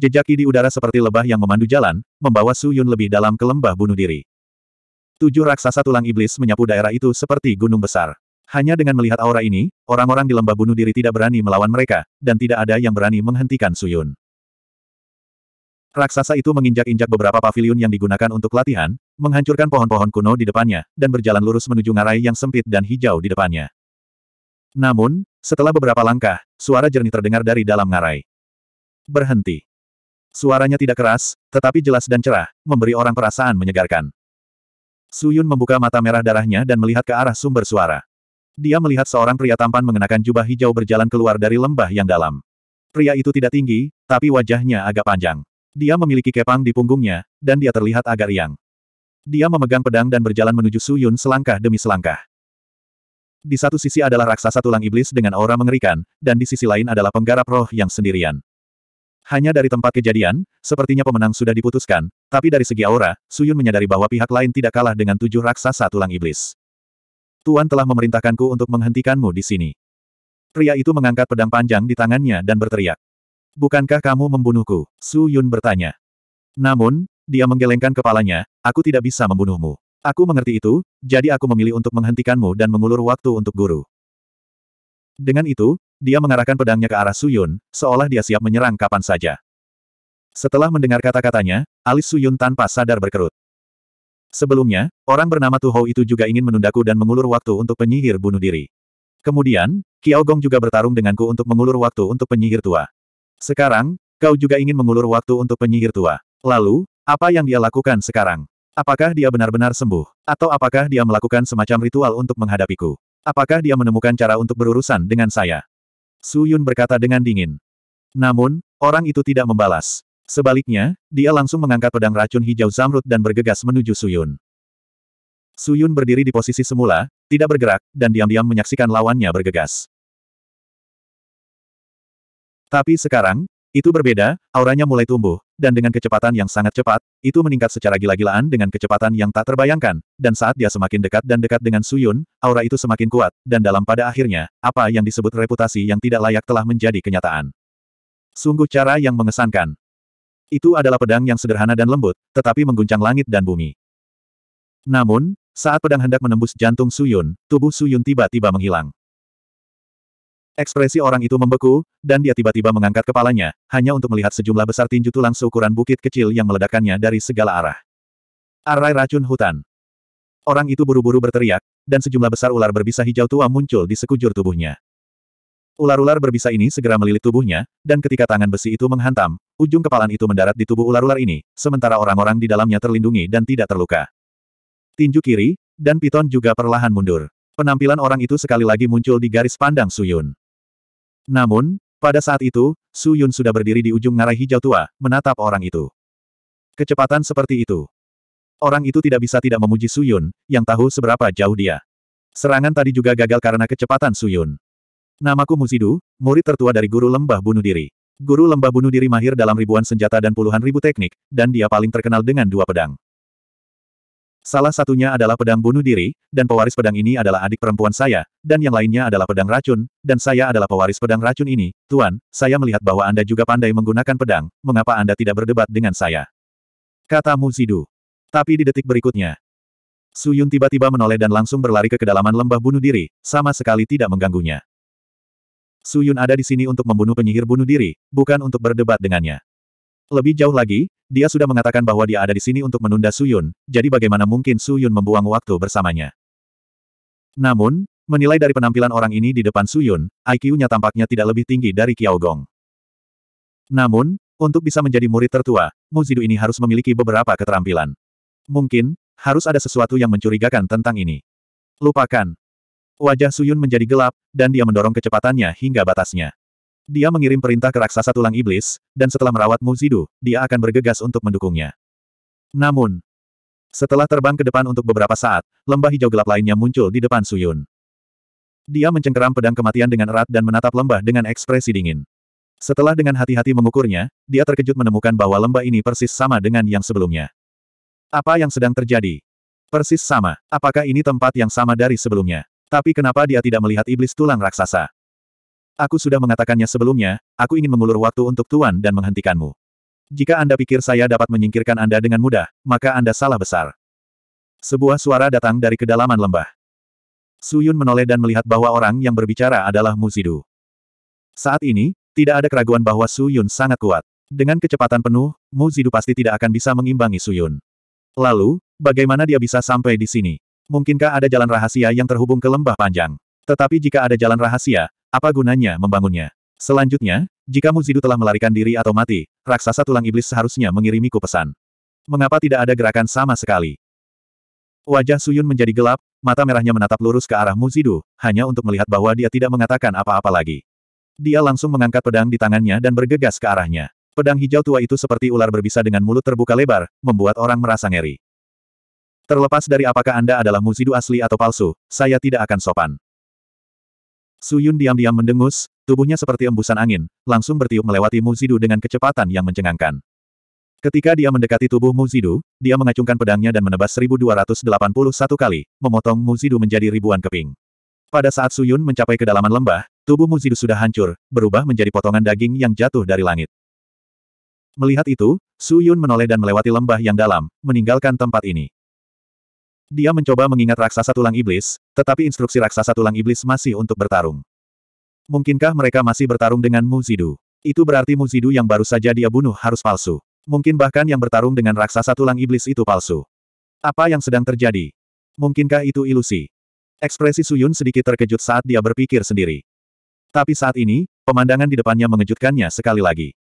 Jejaki di udara seperti lebah yang memandu jalan, membawa Su Yun lebih dalam ke lembah bunuh diri. Tujuh raksasa tulang iblis menyapu daerah itu seperti gunung besar. Hanya dengan melihat aura ini, orang-orang di lembah bunuh diri tidak berani melawan mereka, dan tidak ada yang berani menghentikan Su Yun. Raksasa itu menginjak-injak beberapa pavilion yang digunakan untuk latihan, menghancurkan pohon-pohon kuno di depannya, dan berjalan lurus menuju ngarai yang sempit dan hijau di depannya. Namun, setelah beberapa langkah, suara jernih terdengar dari dalam ngarai. Berhenti. Suaranya tidak keras, tetapi jelas dan cerah, memberi orang perasaan menyegarkan. Suyun membuka mata merah darahnya dan melihat ke arah sumber suara. Dia melihat seorang pria tampan mengenakan jubah hijau berjalan keluar dari lembah yang dalam. Pria itu tidak tinggi, tapi wajahnya agak panjang. Dia memiliki kepang di punggungnya, dan dia terlihat agak riang. Dia memegang pedang dan berjalan menuju Suyun selangkah demi selangkah. Di satu sisi adalah raksasa tulang iblis dengan aura mengerikan, dan di sisi lain adalah penggarap roh yang sendirian. Hanya dari tempat kejadian, sepertinya pemenang sudah diputuskan, tapi dari segi aura, Suyun menyadari bahwa pihak lain tidak kalah dengan tujuh raksasa tulang iblis. Tuan telah memerintahkanku untuk menghentikanmu di sini. Pria itu mengangkat pedang panjang di tangannya dan berteriak. Bukankah kamu membunuhku? Su Yun bertanya. Namun, dia menggelengkan kepalanya, aku tidak bisa membunuhmu. Aku mengerti itu, jadi aku memilih untuk menghentikanmu dan mengulur waktu untuk guru. Dengan itu, dia mengarahkan pedangnya ke arah Suyun, seolah dia siap menyerang kapan saja. Setelah mendengar kata-katanya, alis Suyun tanpa sadar berkerut. Sebelumnya, orang bernama Tuhou itu juga ingin menundaku dan mengulur waktu untuk penyihir bunuh diri. Kemudian, Kiao Gong juga bertarung denganku untuk mengulur waktu untuk penyihir tua. Sekarang, kau juga ingin mengulur waktu untuk penyihir tua. Lalu, apa yang dia lakukan sekarang? Apakah dia benar-benar sembuh? Atau apakah dia melakukan semacam ritual untuk menghadapiku? Apakah dia menemukan cara untuk berurusan dengan saya? Su Yun berkata dengan dingin. Namun, orang itu tidak membalas. Sebaliknya, dia langsung mengangkat pedang racun hijau zamrud dan bergegas menuju Su Yun. Su Yun berdiri di posisi semula, tidak bergerak, dan diam-diam menyaksikan lawannya bergegas. Tapi sekarang, itu berbeda, auranya mulai tumbuh, dan dengan kecepatan yang sangat cepat, itu meningkat secara gila-gilaan dengan kecepatan yang tak terbayangkan, dan saat dia semakin dekat dan dekat dengan Suyun, aura itu semakin kuat, dan dalam pada akhirnya, apa yang disebut reputasi yang tidak layak telah menjadi kenyataan. Sungguh cara yang mengesankan. Itu adalah pedang yang sederhana dan lembut, tetapi mengguncang langit dan bumi. Namun, saat pedang hendak menembus jantung Suyun, tubuh Suyun tiba-tiba menghilang. Ekspresi orang itu membeku, dan dia tiba-tiba mengangkat kepalanya, hanya untuk melihat sejumlah besar tinju tulang seukuran bukit kecil yang meledakannya dari segala arah. Arai racun hutan. Orang itu buru-buru berteriak, dan sejumlah besar ular berbisa hijau tua muncul di sekujur tubuhnya. Ular-ular berbisa ini segera melilit tubuhnya, dan ketika tangan besi itu menghantam, ujung kepalan itu mendarat di tubuh ular-ular ini, sementara orang-orang di dalamnya terlindungi dan tidak terluka. Tinju kiri, dan piton juga perlahan mundur. Penampilan orang itu sekali lagi muncul di garis pandang Suyun. Namun, pada saat itu, Su Yun sudah berdiri di ujung ngarai hijau tua, menatap orang itu. Kecepatan seperti itu. Orang itu tidak bisa tidak memuji Su Yun, yang tahu seberapa jauh dia. Serangan tadi juga gagal karena kecepatan Su Yun. Namaku Muzidu, murid tertua dari guru lembah bunuh diri. Guru lembah bunuh diri mahir dalam ribuan senjata dan puluhan ribu teknik, dan dia paling terkenal dengan dua pedang. Salah satunya adalah pedang bunuh diri, dan pewaris pedang ini adalah adik perempuan saya, dan yang lainnya adalah pedang racun, dan saya adalah pewaris pedang racun ini. Tuan, saya melihat bahwa Anda juga pandai menggunakan pedang, mengapa Anda tidak berdebat dengan saya? Kata Muzidu. Tapi di detik berikutnya, Suyun tiba-tiba menoleh dan langsung berlari ke kedalaman lembah bunuh diri, sama sekali tidak mengganggunya. Suyun ada di sini untuk membunuh penyihir bunuh diri, bukan untuk berdebat dengannya. Lebih jauh lagi, dia sudah mengatakan bahwa dia ada di sini untuk menunda Suyun, jadi bagaimana mungkin Suyun membuang waktu bersamanya. Namun, menilai dari penampilan orang ini di depan Suyun, IQ-nya tampaknya tidak lebih tinggi dari Kiao Gong. Namun, untuk bisa menjadi murid tertua, Muzidu ini harus memiliki beberapa keterampilan. Mungkin, harus ada sesuatu yang mencurigakan tentang ini. Lupakan. Wajah Suyun menjadi gelap, dan dia mendorong kecepatannya hingga batasnya. Dia mengirim perintah ke raksasa tulang iblis, dan setelah merawat Muzidu, dia akan bergegas untuk mendukungnya. Namun, setelah terbang ke depan untuk beberapa saat, lembah hijau gelap lainnya muncul di depan Suyun. Dia mencengkeram pedang kematian dengan erat dan menatap lembah dengan ekspresi dingin. Setelah dengan hati-hati mengukurnya, dia terkejut menemukan bahwa lembah ini persis sama dengan yang sebelumnya. Apa yang sedang terjadi? Persis sama. Apakah ini tempat yang sama dari sebelumnya? Tapi kenapa dia tidak melihat iblis tulang raksasa? Aku sudah mengatakannya sebelumnya, aku ingin mengulur waktu untuk Tuan dan menghentikanmu. Jika Anda pikir saya dapat menyingkirkan Anda dengan mudah, maka Anda salah besar. Sebuah suara datang dari kedalaman lembah. Suyun menoleh dan melihat bahwa orang yang berbicara adalah Mu Zidu. Saat ini, tidak ada keraguan bahwa Suyun sangat kuat. Dengan kecepatan penuh, Mu Zidu pasti tidak akan bisa mengimbangi Suyun. Lalu, bagaimana dia bisa sampai di sini? Mungkinkah ada jalan rahasia yang terhubung ke lembah panjang? Tetapi jika ada jalan rahasia, apa gunanya membangunnya? Selanjutnya, jika Muzidu telah melarikan diri atau mati, raksasa tulang iblis seharusnya mengirimiku pesan. Mengapa tidak ada gerakan sama sekali? Wajah Suyun menjadi gelap, mata merahnya menatap lurus ke arah Muzidu, hanya untuk melihat bahwa dia tidak mengatakan apa-apa lagi. Dia langsung mengangkat pedang di tangannya dan bergegas ke arahnya. Pedang hijau tua itu seperti ular berbisa dengan mulut terbuka lebar, membuat orang merasa ngeri. Terlepas dari apakah Anda adalah Muzidu asli atau palsu, saya tidak akan sopan. Su Yun diam-diam mendengus, tubuhnya seperti embusan angin, langsung bertiup melewati Mu Zidu dengan kecepatan yang mencengangkan. Ketika dia mendekati tubuh Mu Zidu, dia mengacungkan pedangnya dan menebas 1281 kali, memotong Mu Zidu menjadi ribuan keping. Pada saat Su Yun mencapai kedalaman lembah, tubuh Mu Zidu sudah hancur, berubah menjadi potongan daging yang jatuh dari langit. Melihat itu, Su Yun menoleh dan melewati lembah yang dalam, meninggalkan tempat ini. Dia mencoba mengingat raksasa tulang iblis, tetapi instruksi raksasa tulang iblis masih untuk bertarung. Mungkinkah mereka masih bertarung dengan Muzidu? Itu berarti Muzidu yang baru saja dia bunuh harus palsu. Mungkin bahkan yang bertarung dengan raksasa tulang iblis itu palsu. Apa yang sedang terjadi? Mungkinkah itu ilusi? Ekspresi Suyun sedikit terkejut saat dia berpikir sendiri. Tapi saat ini, pemandangan di depannya mengejutkannya sekali lagi.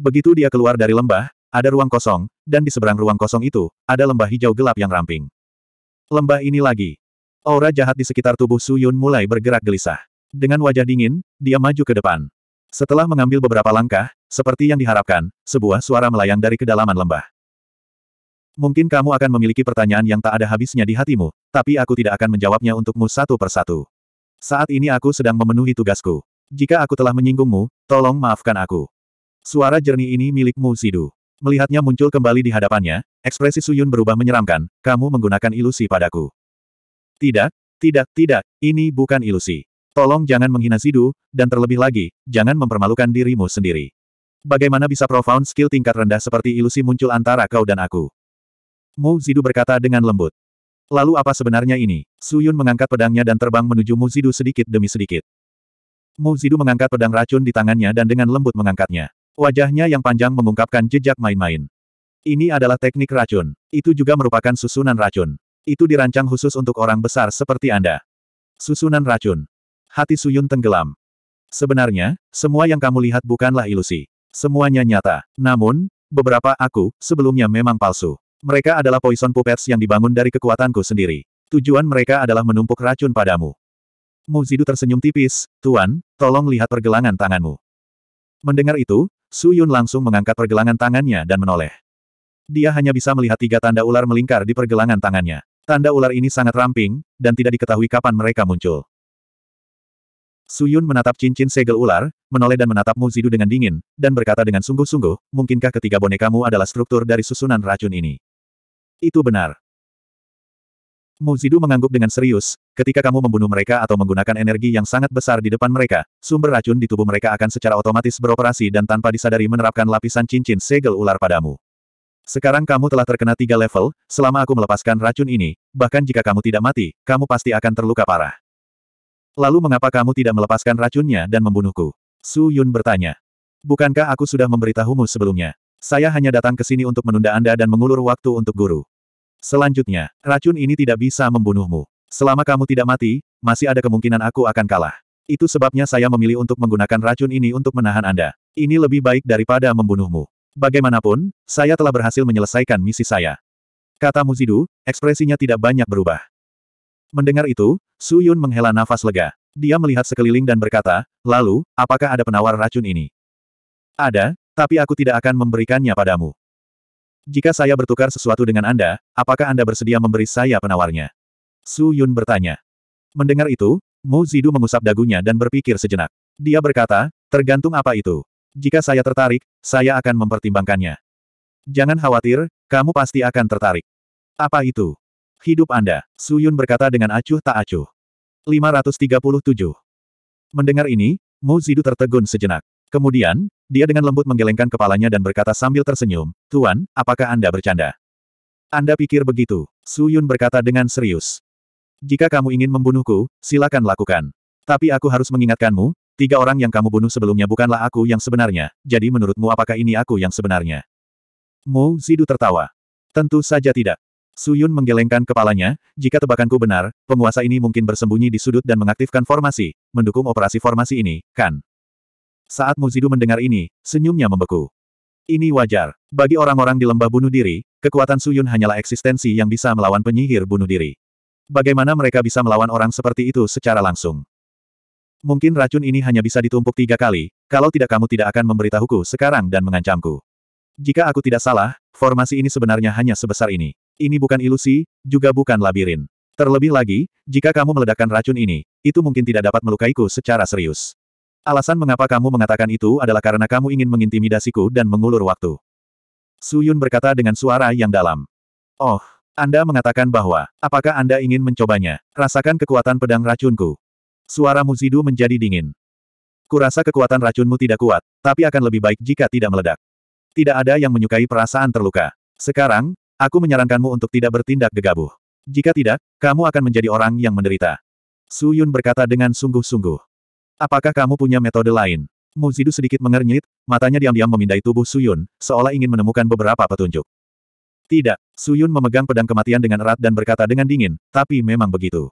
Begitu dia keluar dari lembah, ada ruang kosong, dan di seberang ruang kosong itu, ada lembah hijau gelap yang ramping. Lembah ini lagi. Aura jahat di sekitar tubuh Su Yun mulai bergerak gelisah. Dengan wajah dingin, dia maju ke depan. Setelah mengambil beberapa langkah, seperti yang diharapkan, sebuah suara melayang dari kedalaman lembah. Mungkin kamu akan memiliki pertanyaan yang tak ada habisnya di hatimu, tapi aku tidak akan menjawabnya untukmu satu persatu. Saat ini aku sedang memenuhi tugasku. Jika aku telah menyinggungmu, tolong maafkan aku. Suara jernih ini milikmu, Sidu. Melihatnya muncul kembali di hadapannya, ekspresi Suyun berubah menyeramkan, kamu menggunakan ilusi padaku. Tidak, tidak, tidak, ini bukan ilusi. Tolong jangan menghina Zidu, dan terlebih lagi, jangan mempermalukan dirimu sendiri. Bagaimana bisa profound skill tingkat rendah seperti ilusi muncul antara kau dan aku? Mu Zidu berkata dengan lembut. Lalu apa sebenarnya ini? Suyun mengangkat pedangnya dan terbang menuju Mu Zidu sedikit demi sedikit. Mu Zidu mengangkat pedang racun di tangannya dan dengan lembut mengangkatnya. Wajahnya yang panjang mengungkapkan jejak main-main. Ini adalah teknik racun. Itu juga merupakan susunan racun. Itu dirancang khusus untuk orang besar seperti Anda. Susunan racun. Hati Suyun tenggelam. Sebenarnya, semua yang kamu lihat bukanlah ilusi. Semuanya nyata. Namun, beberapa aku, sebelumnya memang palsu. Mereka adalah poison puppets yang dibangun dari kekuatanku sendiri. Tujuan mereka adalah menumpuk racun padamu. Muzidu tersenyum tipis, Tuan, tolong lihat pergelangan tanganmu. Mendengar itu, Su Yun langsung mengangkat pergelangan tangannya dan menoleh. Dia hanya bisa melihat tiga tanda ular melingkar di pergelangan tangannya. Tanda ular ini sangat ramping, dan tidak diketahui kapan mereka muncul. Su Yun menatap cincin segel ular, menoleh dan menatap Mu Zidu dengan dingin, dan berkata dengan sungguh-sungguh, mungkinkah ketiga bonekamu adalah struktur dari susunan racun ini? Itu benar. Mu Zidu mengangguk dengan serius, Ketika kamu membunuh mereka atau menggunakan energi yang sangat besar di depan mereka, sumber racun di tubuh mereka akan secara otomatis beroperasi dan tanpa disadari menerapkan lapisan cincin segel ular padamu. Sekarang kamu telah terkena tiga level, selama aku melepaskan racun ini, bahkan jika kamu tidak mati, kamu pasti akan terluka parah. Lalu mengapa kamu tidak melepaskan racunnya dan membunuhku? Su Yun bertanya. Bukankah aku sudah memberitahumu sebelumnya? Saya hanya datang ke sini untuk menunda Anda dan mengulur waktu untuk guru. Selanjutnya, racun ini tidak bisa membunuhmu. Selama kamu tidak mati, masih ada kemungkinan aku akan kalah. Itu sebabnya saya memilih untuk menggunakan racun ini untuk menahan Anda. Ini lebih baik daripada membunuhmu. Bagaimanapun, saya telah berhasil menyelesaikan misi saya. Kata Muzidu, ekspresinya tidak banyak berubah. Mendengar itu, Su Yun menghela nafas lega. Dia melihat sekeliling dan berkata, lalu, apakah ada penawar racun ini? Ada, tapi aku tidak akan memberikannya padamu. Jika saya bertukar sesuatu dengan Anda, apakah Anda bersedia memberi saya penawarnya? Su Yun bertanya. Mendengar itu, Mu Zidu mengusap dagunya dan berpikir sejenak. Dia berkata, tergantung apa itu. Jika saya tertarik, saya akan mempertimbangkannya. Jangan khawatir, kamu pasti akan tertarik. Apa itu? Hidup Anda, Su Yun berkata dengan acuh tak acuh. 537. Mendengar ini, Mu Zidu tertegun sejenak. Kemudian, dia dengan lembut menggelengkan kepalanya dan berkata sambil tersenyum, Tuan, apakah Anda bercanda? Anda pikir begitu? Su Yun berkata dengan serius. Jika kamu ingin membunuhku, silakan lakukan. Tapi aku harus mengingatkanmu, tiga orang yang kamu bunuh sebelumnya bukanlah aku yang sebenarnya, jadi menurutmu apakah ini aku yang sebenarnya? Mu Zidu tertawa. Tentu saja tidak. Suyun menggelengkan kepalanya, jika tebakanku benar, penguasa ini mungkin bersembunyi di sudut dan mengaktifkan formasi, mendukung operasi formasi ini, kan? Saat Mu Zidu mendengar ini, senyumnya membeku. Ini wajar. Bagi orang-orang di lembah bunuh diri, kekuatan Suyun hanyalah eksistensi yang bisa melawan penyihir bunuh diri. Bagaimana mereka bisa melawan orang seperti itu secara langsung? Mungkin racun ini hanya bisa ditumpuk tiga kali, kalau tidak kamu tidak akan memberitahuku sekarang dan mengancamku. Jika aku tidak salah, formasi ini sebenarnya hanya sebesar ini. Ini bukan ilusi, juga bukan labirin. Terlebih lagi, jika kamu meledakkan racun ini, itu mungkin tidak dapat melukaiku secara serius. Alasan mengapa kamu mengatakan itu adalah karena kamu ingin mengintimidasiku dan mengulur waktu. Suyun berkata dengan suara yang dalam. Oh, anda mengatakan bahwa, apakah Anda ingin mencobanya? Rasakan kekuatan pedang racunku. Suara Muzidu menjadi dingin. Kurasa kekuatan racunmu tidak kuat, tapi akan lebih baik jika tidak meledak. Tidak ada yang menyukai perasaan terluka. Sekarang, aku menyarankanmu untuk tidak bertindak gegabah. Jika tidak, kamu akan menjadi orang yang menderita. Su Yun berkata dengan sungguh-sungguh. Apakah kamu punya metode lain? Muzidu sedikit mengernyit, matanya diam-diam memindai tubuh Su Yun, seolah ingin menemukan beberapa petunjuk. Tidak, Suyun memegang pedang kematian dengan erat dan berkata dengan dingin, tapi memang begitu.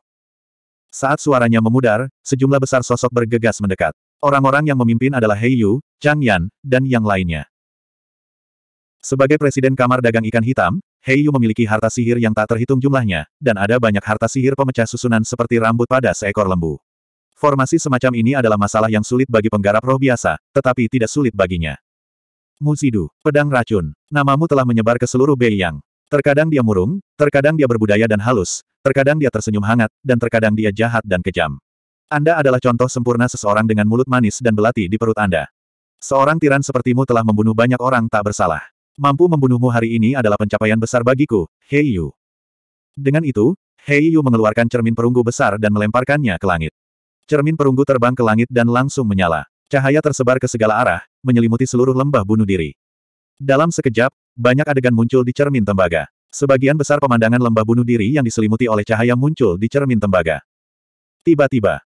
Saat suaranya memudar, sejumlah besar sosok bergegas mendekat. Orang-orang yang memimpin adalah Hei Yu, Chang Yan, dan yang lainnya. Sebagai presiden Kamar Dagang Ikan Hitam, Hei Yu memiliki harta sihir yang tak terhitung jumlahnya, dan ada banyak harta sihir pemecah susunan seperti rambut pada seekor lembu. Formasi semacam ini adalah masalah yang sulit bagi penggarap roh biasa, tetapi tidak sulit baginya. Musidu, pedang racun. Namamu telah menyebar ke seluruh Bei Yang. Terkadang dia murung, terkadang dia berbudaya dan halus, terkadang dia tersenyum hangat, dan terkadang dia jahat dan kejam. Anda adalah contoh sempurna seseorang dengan mulut manis dan belati di perut Anda. Seorang tiran sepertimu telah membunuh banyak orang tak bersalah. Mampu membunuhmu hari ini adalah pencapaian besar bagiku, Hei Yu. Dengan itu, Hei Yu mengeluarkan cermin perunggu besar dan melemparkannya ke langit. Cermin perunggu terbang ke langit dan langsung menyala. Cahaya tersebar ke segala arah, menyelimuti seluruh lembah bunuh diri. Dalam sekejap, banyak adegan muncul di cermin tembaga. Sebagian besar pemandangan lembah bunuh diri yang diselimuti oleh cahaya muncul di cermin tembaga. Tiba-tiba,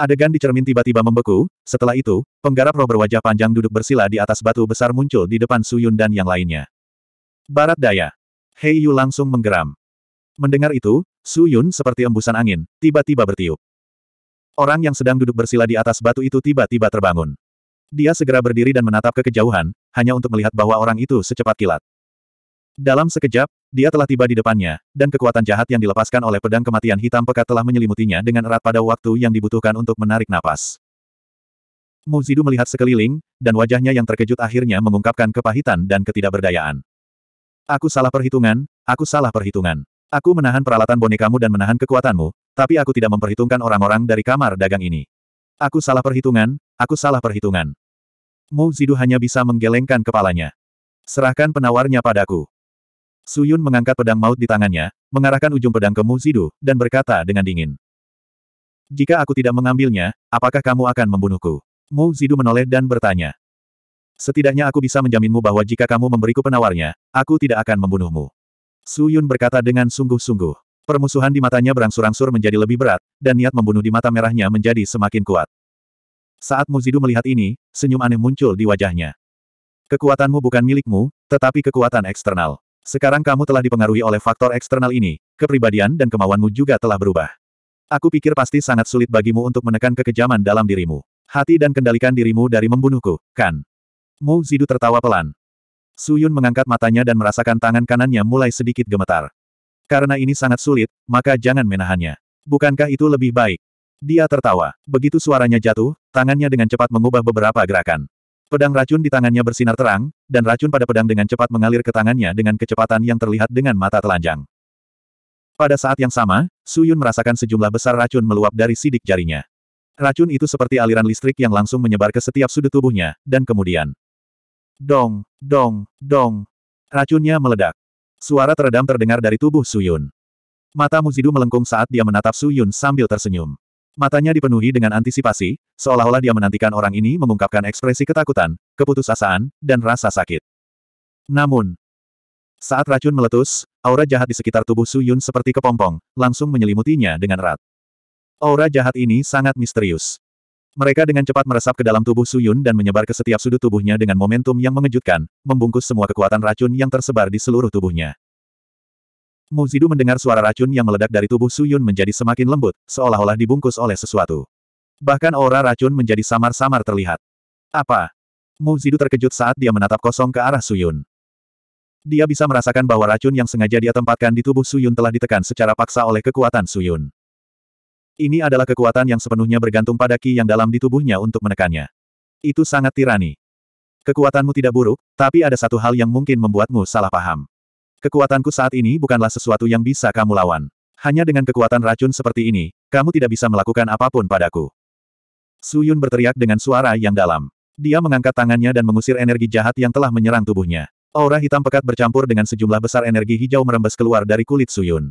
adegan di cermin tiba-tiba membeku, setelah itu, penggarap roh berwajah panjang duduk bersila di atas batu besar muncul di depan Suyun dan yang lainnya. Barat daya. Hei Yu langsung menggeram. Mendengar itu, Suyun seperti embusan angin, tiba-tiba bertiup. Orang yang sedang duduk bersila di atas batu itu tiba-tiba terbangun. Dia segera berdiri dan menatap ke kejauhan, hanya untuk melihat bahwa orang itu secepat kilat. Dalam sekejap, dia telah tiba di depannya, dan kekuatan jahat yang dilepaskan oleh pedang kematian hitam pekat telah menyelimutinya dengan erat pada waktu yang dibutuhkan untuk menarik napas. Muzidu melihat sekeliling, dan wajahnya yang terkejut akhirnya mengungkapkan kepahitan dan ketidakberdayaan. Aku salah perhitungan, aku salah perhitungan. Aku menahan peralatan bonekamu dan menahan kekuatanmu, tapi aku tidak memperhitungkan orang-orang dari kamar dagang ini. Aku salah perhitungan, aku salah perhitungan. Mu Zidu hanya bisa menggelengkan kepalanya. Serahkan penawarnya padaku. Suyun mengangkat pedang maut di tangannya, mengarahkan ujung pedang ke Mu Zidu, dan berkata dengan dingin. Jika aku tidak mengambilnya, apakah kamu akan membunuhku? Mu Zidu menoleh dan bertanya. Setidaknya aku bisa menjaminmu bahwa jika kamu memberiku penawarnya, aku tidak akan membunuhmu. Suyun berkata dengan sungguh-sungguh. Permusuhan di matanya berangsur-angsur menjadi lebih berat, dan niat membunuh di mata merahnya menjadi semakin kuat. Saat Muzidu melihat ini, senyum aneh muncul di wajahnya. Kekuatanmu bukan milikmu, tetapi kekuatan eksternal. Sekarang kamu telah dipengaruhi oleh faktor eksternal ini, kepribadian dan kemauanmu juga telah berubah. Aku pikir pasti sangat sulit bagimu untuk menekan kekejaman dalam dirimu. Hati dan kendalikan dirimu dari membunuhku, kan? Mu Zidu tertawa pelan. Suyun mengangkat matanya dan merasakan tangan kanannya mulai sedikit gemetar. Karena ini sangat sulit, maka jangan menahannya. Bukankah itu lebih baik? Dia tertawa. Begitu suaranya jatuh, tangannya dengan cepat mengubah beberapa gerakan. Pedang racun di tangannya bersinar terang, dan racun pada pedang dengan cepat mengalir ke tangannya dengan kecepatan yang terlihat dengan mata telanjang. Pada saat yang sama, Suyun merasakan sejumlah besar racun meluap dari sidik jarinya. Racun itu seperti aliran listrik yang langsung menyebar ke setiap sudut tubuhnya, dan kemudian... Dong, dong, dong. Racunnya meledak. Suara teredam terdengar dari tubuh Suyun. Mata Muzidu melengkung saat dia menatap Suyun sambil tersenyum. Matanya dipenuhi dengan antisipasi, seolah-olah dia menantikan orang ini mengungkapkan ekspresi ketakutan, keputusasaan, dan rasa sakit. Namun, saat racun meletus, aura jahat di sekitar tubuh Su Yun seperti kepompong, langsung menyelimutinya dengan erat. Aura jahat ini sangat misterius. Mereka dengan cepat meresap ke dalam tubuh Su Yun dan menyebar ke setiap sudut tubuhnya dengan momentum yang mengejutkan, membungkus semua kekuatan racun yang tersebar di seluruh tubuhnya. Mu Zidu mendengar suara racun yang meledak dari tubuh Su Yun menjadi semakin lembut, seolah-olah dibungkus oleh sesuatu. Bahkan aura racun menjadi samar-samar terlihat. Apa? Mu Zidu terkejut saat dia menatap kosong ke arah Su Yun. Dia bisa merasakan bahwa racun yang sengaja dia tempatkan di tubuh Su Yun telah ditekan secara paksa oleh kekuatan Su Yun. Ini adalah kekuatan yang sepenuhnya bergantung pada ki yang dalam di tubuhnya untuk menekannya. Itu sangat tirani. Kekuatanmu tidak buruk, tapi ada satu hal yang mungkin membuatmu salah paham. Kekuatanku saat ini bukanlah sesuatu yang bisa kamu lawan. Hanya dengan kekuatan racun seperti ini, kamu tidak bisa melakukan apapun padaku. Su Yun berteriak dengan suara yang dalam. Dia mengangkat tangannya dan mengusir energi jahat yang telah menyerang tubuhnya. Aura hitam pekat bercampur dengan sejumlah besar energi hijau merembes keluar dari kulit Su Yun.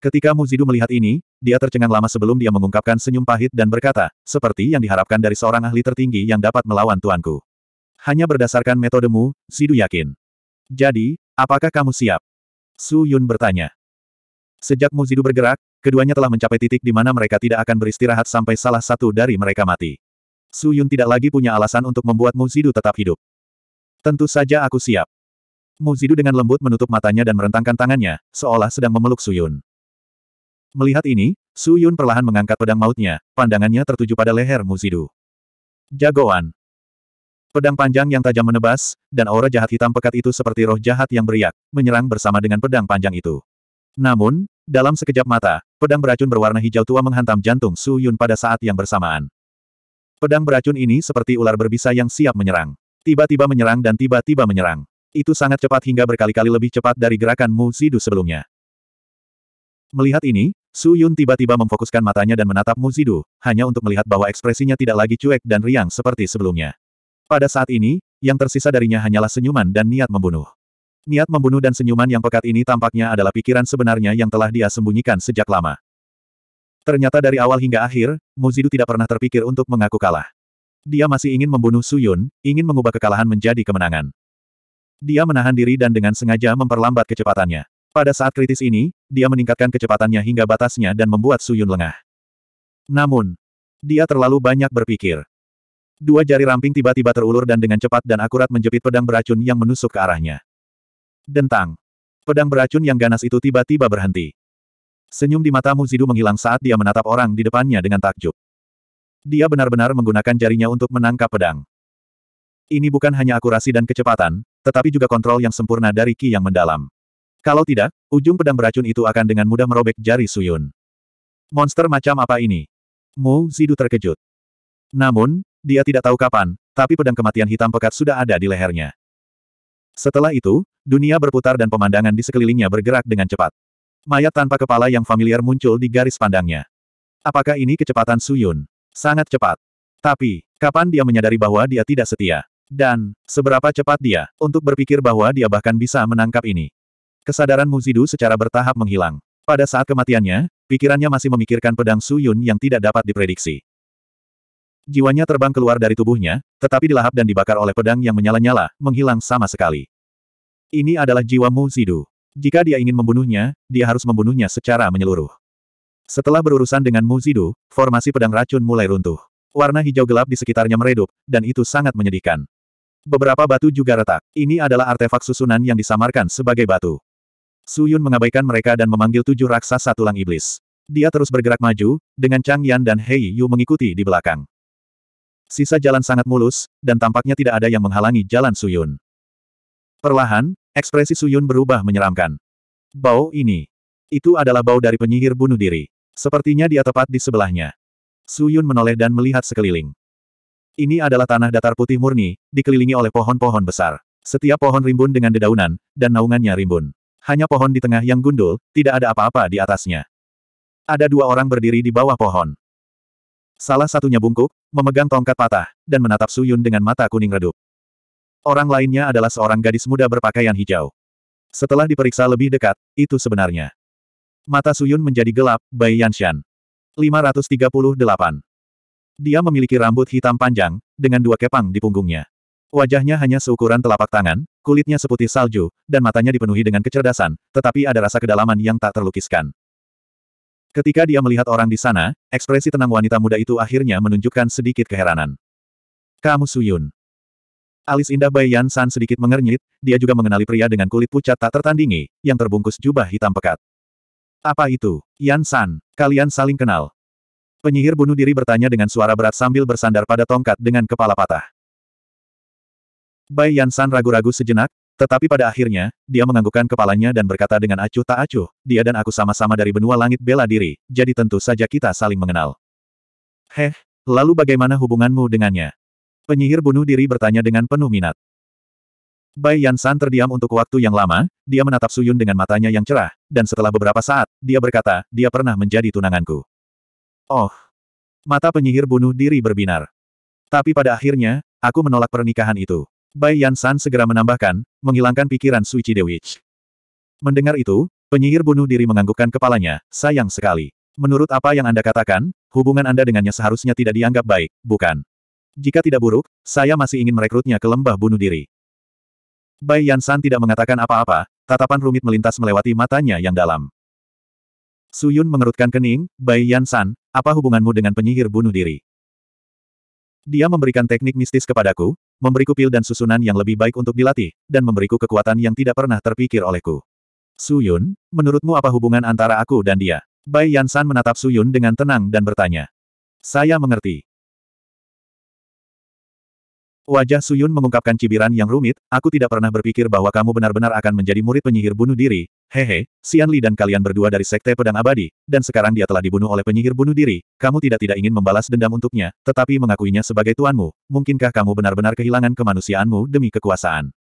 Ketika Muzidu melihat ini, dia tercengang lama sebelum dia mengungkapkan senyum pahit dan berkata, seperti yang diharapkan dari seorang ahli tertinggi yang dapat melawan tuanku. Hanya berdasarkan metodemu, Zidu yakin. Jadi, apakah kamu siap? Su Yun bertanya. Sejak Muzidu bergerak, keduanya telah mencapai titik di mana mereka tidak akan beristirahat sampai salah satu dari mereka mati. Su Yun tidak lagi punya alasan untuk membuat Muzidu tetap hidup. Tentu saja aku siap. Muzidu dengan lembut menutup matanya dan merentangkan tangannya, seolah sedang memeluk Su Yun. Melihat ini, Su Yun perlahan mengangkat pedang mautnya, pandangannya tertuju pada leher Muzidu. Jagoan. Pedang panjang yang tajam menebas, dan aura jahat hitam pekat itu seperti roh jahat yang beriak, menyerang bersama dengan pedang panjang itu. Namun, dalam sekejap mata, pedang beracun berwarna hijau tua menghantam jantung Su Yun pada saat yang bersamaan. Pedang beracun ini seperti ular berbisa yang siap menyerang. Tiba-tiba menyerang dan tiba-tiba menyerang. Itu sangat cepat hingga berkali-kali lebih cepat dari gerakan Mu Zidu sebelumnya. Melihat ini, Su Yun tiba-tiba memfokuskan matanya dan menatap Mu Zidu, hanya untuk melihat bahwa ekspresinya tidak lagi cuek dan riang seperti sebelumnya. Pada saat ini, yang tersisa darinya hanyalah senyuman dan niat membunuh. Niat membunuh dan senyuman yang pekat ini tampaknya adalah pikiran sebenarnya yang telah dia sembunyikan sejak lama. Ternyata dari awal hingga akhir, Muzidu tidak pernah terpikir untuk mengaku kalah. Dia masih ingin membunuh Suyun, ingin mengubah kekalahan menjadi kemenangan. Dia menahan diri dan dengan sengaja memperlambat kecepatannya. Pada saat kritis ini, dia meningkatkan kecepatannya hingga batasnya dan membuat Suyun lengah. Namun, dia terlalu banyak berpikir. Dua jari ramping tiba-tiba terulur dan dengan cepat dan akurat menjepit pedang beracun yang menusuk ke arahnya. Dentang. Pedang beracun yang ganas itu tiba-tiba berhenti. Senyum di matamu, Zidu, menghilang saat dia menatap orang di depannya dengan takjub. Dia benar-benar menggunakan jarinya untuk menangkap pedang. Ini bukan hanya akurasi dan kecepatan, tetapi juga kontrol yang sempurna dari Ki yang mendalam. Kalau tidak, ujung pedang beracun itu akan dengan mudah merobek jari Suyun. Monster macam apa ini? Mu Zidu terkejut. Namun, dia tidak tahu kapan, tapi pedang kematian hitam pekat sudah ada di lehernya. Setelah itu, dunia berputar dan pemandangan di sekelilingnya bergerak dengan cepat. Mayat tanpa kepala yang familiar muncul di garis pandangnya. Apakah ini kecepatan Suyun? Sangat cepat. Tapi, kapan dia menyadari bahwa dia tidak setia? Dan, seberapa cepat dia, untuk berpikir bahwa dia bahkan bisa menangkap ini? Kesadaran Muzidu secara bertahap menghilang. Pada saat kematiannya, pikirannya masih memikirkan pedang Suyun yang tidak dapat diprediksi. Jiwanya terbang keluar dari tubuhnya, tetapi dilahap dan dibakar oleh pedang yang menyala-nyala, menghilang sama sekali. Ini adalah jiwa Mu Zidu. Jika dia ingin membunuhnya, dia harus membunuhnya secara menyeluruh. Setelah berurusan dengan Mu Zidu, formasi pedang racun mulai runtuh. Warna hijau gelap di sekitarnya meredup, dan itu sangat menyedihkan. Beberapa batu juga retak. Ini adalah artefak susunan yang disamarkan sebagai batu. Suyun mengabaikan mereka dan memanggil tujuh raksasa tulang iblis. Dia terus bergerak maju, dengan Chang Yan dan Hei Yu mengikuti di belakang. Sisa jalan sangat mulus, dan tampaknya tidak ada yang menghalangi jalan Suyun. Perlahan, ekspresi Suyun berubah menyeramkan. Bau ini. Itu adalah bau dari penyihir bunuh diri. Sepertinya dia tepat di sebelahnya. Suyun menoleh dan melihat sekeliling. Ini adalah tanah datar putih murni, dikelilingi oleh pohon-pohon besar. Setiap pohon rimbun dengan dedaunan, dan naungannya rimbun. Hanya pohon di tengah yang gundul, tidak ada apa-apa di atasnya. Ada dua orang berdiri di bawah pohon. Salah satunya bungkuk, memegang tongkat patah, dan menatap Suyun dengan mata kuning redup. Orang lainnya adalah seorang gadis muda berpakaian hijau. Setelah diperiksa lebih dekat, itu sebenarnya. Mata Suyun menjadi gelap, Bai Yanshan. 538. Dia memiliki rambut hitam panjang, dengan dua kepang di punggungnya. Wajahnya hanya seukuran telapak tangan, kulitnya seputih salju, dan matanya dipenuhi dengan kecerdasan, tetapi ada rasa kedalaman yang tak terlukiskan. Ketika dia melihat orang di sana, ekspresi tenang wanita muda itu akhirnya menunjukkan sedikit keheranan. Kamu Suyun. Alis indah Bai Yan San sedikit mengernyit, dia juga mengenali pria dengan kulit pucat tak tertandingi, yang terbungkus jubah hitam pekat. Apa itu, Yan San, kalian saling kenal? Penyihir bunuh diri bertanya dengan suara berat sambil bersandar pada tongkat dengan kepala patah. Bai San ragu-ragu sejenak, tetapi pada akhirnya, dia menganggukkan kepalanya dan berkata dengan acuh tak acuh, dia dan aku sama-sama dari benua langit bela diri, jadi tentu saja kita saling mengenal. Heh, lalu bagaimana hubunganmu dengannya? Penyihir bunuh diri bertanya dengan penuh minat. Bai Yansan terdiam untuk waktu yang lama, dia menatap Suyun dengan matanya yang cerah, dan setelah beberapa saat, dia berkata, dia pernah menjadi tunanganku. Oh. Mata penyihir bunuh diri berbinar. Tapi pada akhirnya, aku menolak pernikahan itu. Bai Yansan segera menambahkan, menghilangkan pikiran Suichi Dewich. Mendengar itu, penyihir bunuh diri menganggukkan kepalanya, sayang sekali. Menurut apa yang Anda katakan, hubungan Anda dengannya seharusnya tidak dianggap baik, bukan? Jika tidak buruk, saya masih ingin merekrutnya ke lembah bunuh diri. Bai Yansan tidak mengatakan apa-apa, tatapan rumit melintas melewati matanya yang dalam. Suyun mengerutkan kening, Bai Yansan, apa hubunganmu dengan penyihir bunuh diri? Dia memberikan teknik mistis kepadaku, memberiku pil dan susunan yang lebih baik untuk dilatih, dan memberiku kekuatan yang tidak pernah terpikir olehku. Su Yun, menurutmu apa hubungan antara aku dan dia? Bai Yansan menatap Su Yun dengan tenang dan bertanya. Saya mengerti. Wajah Su Yun mengungkapkan cibiran yang rumit, aku tidak pernah berpikir bahwa kamu benar-benar akan menjadi murid penyihir bunuh diri, Hehe, Xianli dan kalian berdua dari Sekte Pedang Abadi, dan sekarang dia telah dibunuh oleh penyihir bunuh diri, kamu tidak-tidak ingin membalas dendam untuknya, tetapi mengakuinya sebagai tuanmu, mungkinkah kamu benar-benar kehilangan kemanusiaanmu demi kekuasaan?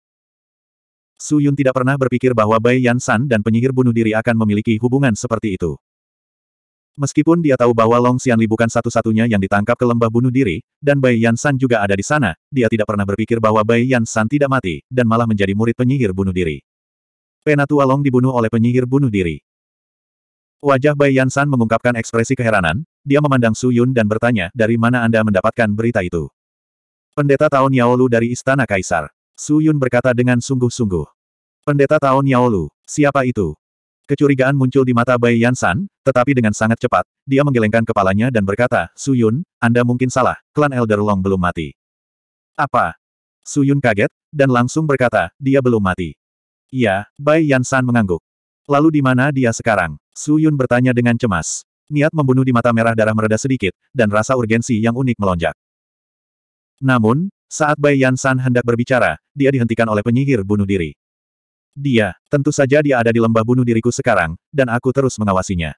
Su Yun tidak pernah berpikir bahwa Bai Yan San dan penyihir bunuh diri akan memiliki hubungan seperti itu. Meskipun dia tahu bahwa Long Xianli bukan satu-satunya yang ditangkap ke lembah bunuh diri, dan Bai Yan San juga ada di sana, dia tidak pernah berpikir bahwa Bai Yan San tidak mati, dan malah menjadi murid penyihir bunuh diri. Penatua Long dibunuh oleh penyihir bunuh diri. Wajah Bai Yansan mengungkapkan ekspresi keheranan, dia memandang Su Yun dan bertanya, dari mana Anda mendapatkan berita itu? Pendeta Taon Yaolu dari Istana Kaisar. Su Yun berkata dengan sungguh-sungguh. Pendeta Taon Yaolu, siapa itu? Kecurigaan muncul di mata Bai Yansan, tetapi dengan sangat cepat, dia menggelengkan kepalanya dan berkata, Su Yun, Anda mungkin salah, klan Elder Long belum mati. Apa? Su Yun kaget, dan langsung berkata, dia belum mati. Iya, Bai Yansan mengangguk. Lalu di mana dia sekarang? Su Yun bertanya dengan cemas. Niat membunuh di mata merah darah mereda sedikit, dan rasa urgensi yang unik melonjak. Namun, saat Bai Yansan hendak berbicara, dia dihentikan oleh penyihir bunuh diri. Dia, tentu saja dia ada di lembah bunuh diriku sekarang, dan aku terus mengawasinya.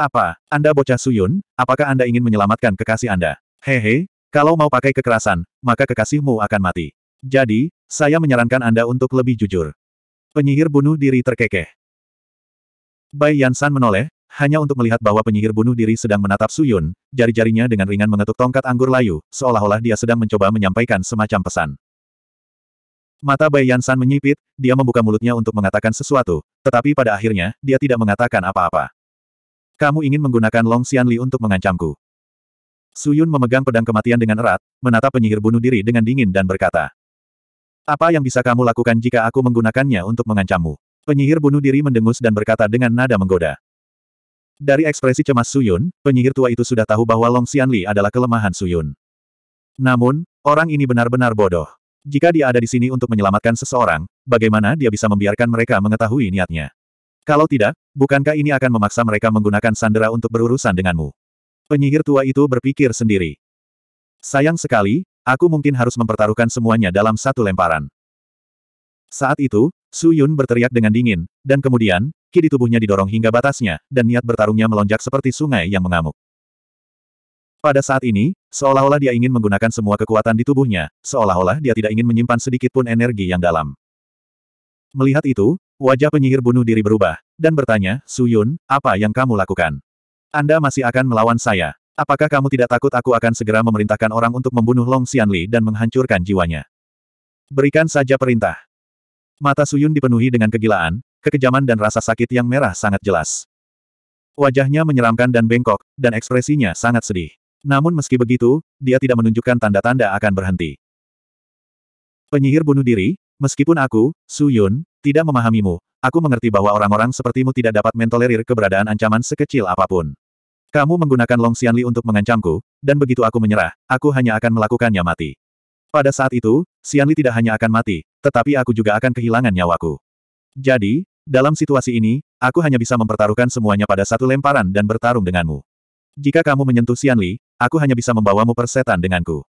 Apa, Anda bocah Suyun, apakah Anda ingin menyelamatkan kekasih Anda? Hehe, kalau mau pakai kekerasan, maka kekasihmu akan mati. Jadi, saya menyarankan Anda untuk lebih jujur. Penyihir bunuh diri terkekeh. Bai Yansan menoleh, hanya untuk melihat bahwa penyihir bunuh diri sedang menatap Suyun, jari-jarinya dengan ringan mengetuk tongkat anggur layu, seolah-olah dia sedang mencoba menyampaikan semacam pesan. Mata Bai Yansan menyipit, dia membuka mulutnya untuk mengatakan sesuatu, tetapi pada akhirnya, dia tidak mengatakan apa-apa. Kamu ingin menggunakan Long Xianli untuk mengancamku. Suyun memegang pedang kematian dengan erat, menatap penyihir bunuh diri dengan dingin dan berkata, apa yang bisa kamu lakukan jika aku menggunakannya untuk mengancammu? Penyihir bunuh diri mendengus dan berkata dengan nada menggoda. Dari ekspresi cemas Suyun, penyihir tua itu sudah tahu bahwa Long Xianli adalah kelemahan Suyun. Namun, orang ini benar-benar bodoh. Jika dia ada di sini untuk menyelamatkan seseorang, bagaimana dia bisa membiarkan mereka mengetahui niatnya? Kalau tidak, bukankah ini akan memaksa mereka menggunakan sandera untuk berurusan denganmu? Penyihir tua itu berpikir sendiri. Sayang sekali, Aku mungkin harus mempertaruhkan semuanya dalam satu lemparan. Saat itu, Su Yun berteriak dengan dingin, dan kemudian, ki di tubuhnya didorong hingga batasnya, dan niat bertarungnya melonjak seperti sungai yang mengamuk. Pada saat ini, seolah-olah dia ingin menggunakan semua kekuatan di tubuhnya, seolah-olah dia tidak ingin menyimpan sedikit pun energi yang dalam. Melihat itu, wajah penyihir bunuh diri berubah, dan bertanya, Su Yun, apa yang kamu lakukan? Anda masih akan melawan saya. Apakah kamu tidak takut aku akan segera memerintahkan orang untuk membunuh Long Xianli dan menghancurkan jiwanya? Berikan saja perintah. Mata Suyun dipenuhi dengan kegilaan, kekejaman dan rasa sakit yang merah sangat jelas. Wajahnya menyeramkan dan bengkok, dan ekspresinya sangat sedih. Namun meski begitu, dia tidak menunjukkan tanda-tanda akan berhenti. Penyihir bunuh diri, meskipun aku, Suyun, tidak memahamimu, aku mengerti bahwa orang-orang sepertimu tidak dapat mentolerir keberadaan ancaman sekecil apapun. Kamu menggunakan Long Xianli untuk mengancamku, dan begitu aku menyerah, aku hanya akan melakukannya mati. Pada saat itu, Xianli tidak hanya akan mati, tetapi aku juga akan kehilangan nyawaku. Jadi, dalam situasi ini, aku hanya bisa mempertaruhkan semuanya pada satu lemparan dan bertarung denganmu. Jika kamu menyentuh Xianli, aku hanya bisa membawamu persetan denganku.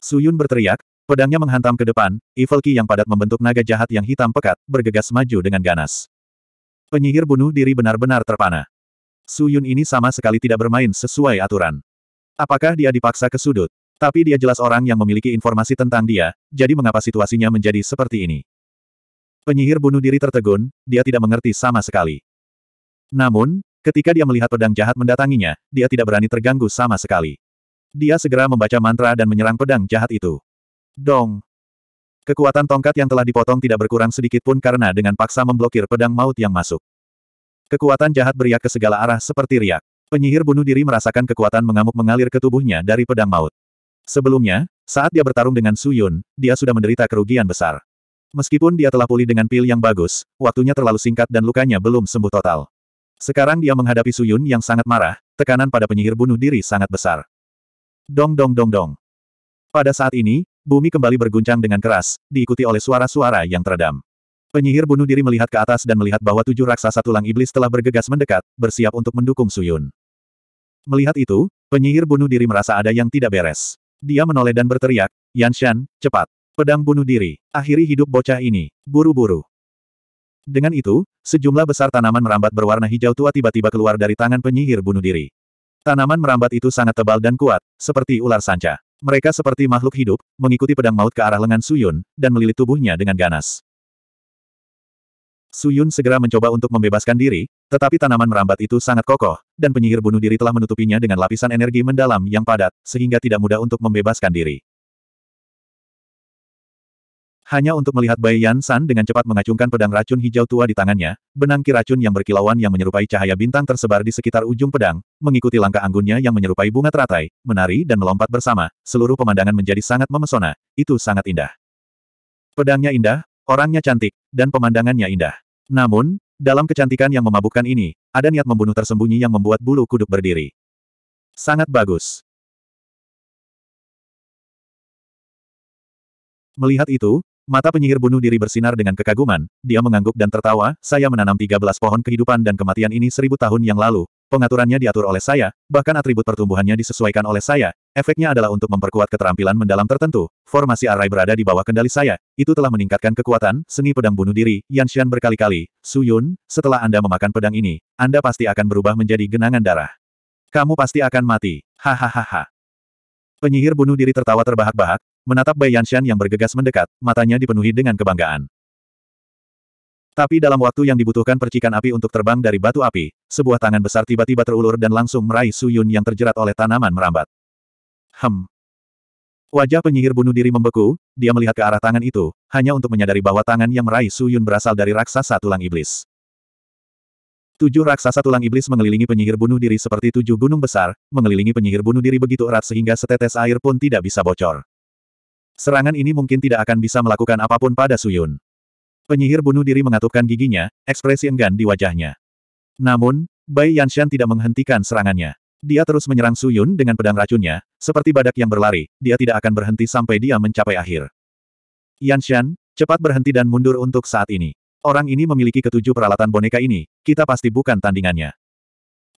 Suyun berteriak, pedangnya menghantam ke depan, Evil Qi yang padat membentuk naga jahat yang hitam pekat, bergegas maju dengan ganas. Penyihir bunuh diri benar-benar terpana. Su Yun ini sama sekali tidak bermain sesuai aturan. Apakah dia dipaksa ke sudut? Tapi dia jelas orang yang memiliki informasi tentang dia, jadi mengapa situasinya menjadi seperti ini? Penyihir bunuh diri tertegun, dia tidak mengerti sama sekali. Namun, ketika dia melihat pedang jahat mendatanginya, dia tidak berani terganggu sama sekali. Dia segera membaca mantra dan menyerang pedang jahat itu. Dong! Kekuatan tongkat yang telah dipotong tidak berkurang sedikit pun karena dengan paksa memblokir pedang maut yang masuk. Kekuatan jahat beriak ke segala arah seperti riak. Penyihir bunuh diri merasakan kekuatan mengamuk mengalir ke tubuhnya dari pedang maut. Sebelumnya, saat dia bertarung dengan Su Yun, dia sudah menderita kerugian besar. Meskipun dia telah pulih dengan pil yang bagus, waktunya terlalu singkat dan lukanya belum sembuh total. Sekarang dia menghadapi Su Yun yang sangat marah, tekanan pada penyihir bunuh diri sangat besar. Dong dong dong dong. Pada saat ini, bumi kembali berguncang dengan keras, diikuti oleh suara-suara yang teredam. Penyihir bunuh diri melihat ke atas dan melihat bahwa tujuh raksasa tulang iblis telah bergegas mendekat, bersiap untuk mendukung Suyun. Melihat itu, penyihir bunuh diri merasa ada yang tidak beres. Dia menoleh dan berteriak, Yan Shan, cepat. Pedang bunuh diri, akhiri hidup bocah ini, buru-buru. Dengan itu, sejumlah besar tanaman merambat berwarna hijau tua tiba-tiba keluar dari tangan penyihir bunuh diri. Tanaman merambat itu sangat tebal dan kuat, seperti ular sanca. Mereka seperti makhluk hidup, mengikuti pedang maut ke arah lengan Suyun, dan melilit tubuhnya dengan ganas. Suyun segera mencoba untuk membebaskan diri, tetapi tanaman merambat itu sangat kokoh, dan penyihir bunuh diri telah menutupinya dengan lapisan energi mendalam yang padat, sehingga tidak mudah untuk membebaskan diri. Hanya untuk melihat Bai Yan San dengan cepat mengacungkan pedang racun hijau tua di tangannya, benang kiracun yang berkilauan yang menyerupai cahaya bintang tersebar di sekitar ujung pedang, mengikuti langkah anggunnya yang menyerupai bunga teratai, menari dan melompat bersama, seluruh pemandangan menjadi sangat memesona, itu sangat indah. Pedangnya indah, orangnya cantik, dan pemandangannya indah. Namun, dalam kecantikan yang memabukkan ini, ada niat membunuh tersembunyi yang membuat bulu kuduk berdiri. Sangat bagus. Melihat itu, mata penyihir bunuh diri bersinar dengan kekaguman, dia mengangguk dan tertawa, saya menanam 13 pohon kehidupan dan kematian ini seribu tahun yang lalu, pengaturannya diatur oleh saya, bahkan atribut pertumbuhannya disesuaikan oleh saya, efeknya adalah untuk memperkuat keterampilan mendalam tertentu, formasi array berada di bawah kendali saya, itu telah meningkatkan kekuatan, seni pedang bunuh diri, Yan Xian berkali-kali, Su Yun, setelah Anda memakan pedang ini, Anda pasti akan berubah menjadi genangan darah. Kamu pasti akan mati, hahaha. Penyihir bunuh diri tertawa terbahak-bahak, menatap Bai Yan Xian yang bergegas mendekat, matanya dipenuhi dengan kebanggaan. Tapi dalam waktu yang dibutuhkan percikan api untuk terbang dari batu api, sebuah tangan besar tiba-tiba terulur dan langsung meraih Su Yun yang terjerat oleh tanaman merambat. Hem, Wajah penyihir bunuh diri membeku, dia melihat ke arah tangan itu, hanya untuk menyadari bahwa tangan yang meraih Su Yun berasal dari raksasa tulang iblis. Tujuh raksasa tulang iblis mengelilingi penyihir bunuh diri seperti tujuh gunung besar, mengelilingi penyihir bunuh diri begitu erat sehingga setetes air pun tidak bisa bocor. Serangan ini mungkin tidak akan bisa melakukan apapun pada Su Yun. Penyihir bunuh diri mengatupkan giginya, ekspresi enggan di wajahnya. Namun, Bai Yanshan tidak menghentikan serangannya. Dia terus menyerang Su Yun dengan pedang racunnya, seperti badak yang berlari, dia tidak akan berhenti sampai dia mencapai akhir. Yan Shan, cepat berhenti dan mundur untuk saat ini. Orang ini memiliki ketujuh peralatan boneka ini, kita pasti bukan tandingannya.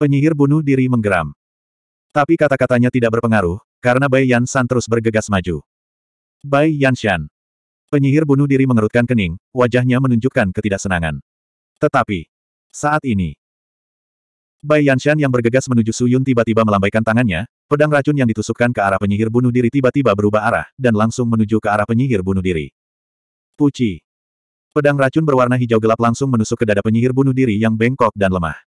Penyihir bunuh diri menggeram. Tapi kata-katanya tidak berpengaruh, karena Bai Yan San terus bergegas maju. Bai Yan Shan. Penyihir bunuh diri mengerutkan kening, wajahnya menunjukkan ketidaksenangan. Tetapi, saat ini, Bai Yanshan yang bergegas menuju Suyun tiba-tiba melambaikan tangannya, pedang racun yang ditusukkan ke arah penyihir bunuh diri tiba-tiba berubah arah, dan langsung menuju ke arah penyihir bunuh diri. Puci. Pedang racun berwarna hijau gelap langsung menusuk ke dada penyihir bunuh diri yang bengkok dan lemah.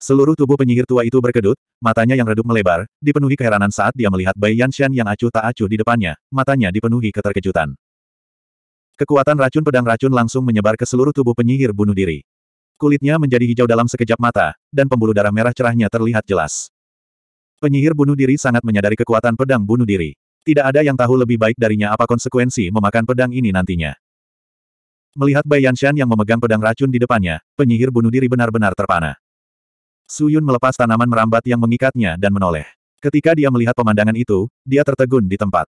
Seluruh tubuh penyihir tua itu berkedut, matanya yang redup melebar, dipenuhi keheranan saat dia melihat Bai Yanshan yang acuh tak acuh di depannya, matanya dipenuhi keterkejutan. Kekuatan racun pedang racun langsung menyebar ke seluruh tubuh penyihir bunuh diri. Kulitnya menjadi hijau dalam sekejap mata, dan pembuluh darah merah cerahnya terlihat jelas. Penyihir bunuh diri sangat menyadari kekuatan pedang bunuh diri. Tidak ada yang tahu lebih baik darinya apa konsekuensi memakan pedang ini nantinya. Melihat Bai Yanshan yang memegang pedang racun di depannya, penyihir bunuh diri benar-benar terpana. Su Yun melepas tanaman merambat yang mengikatnya dan menoleh. Ketika dia melihat pemandangan itu, dia tertegun di tempat.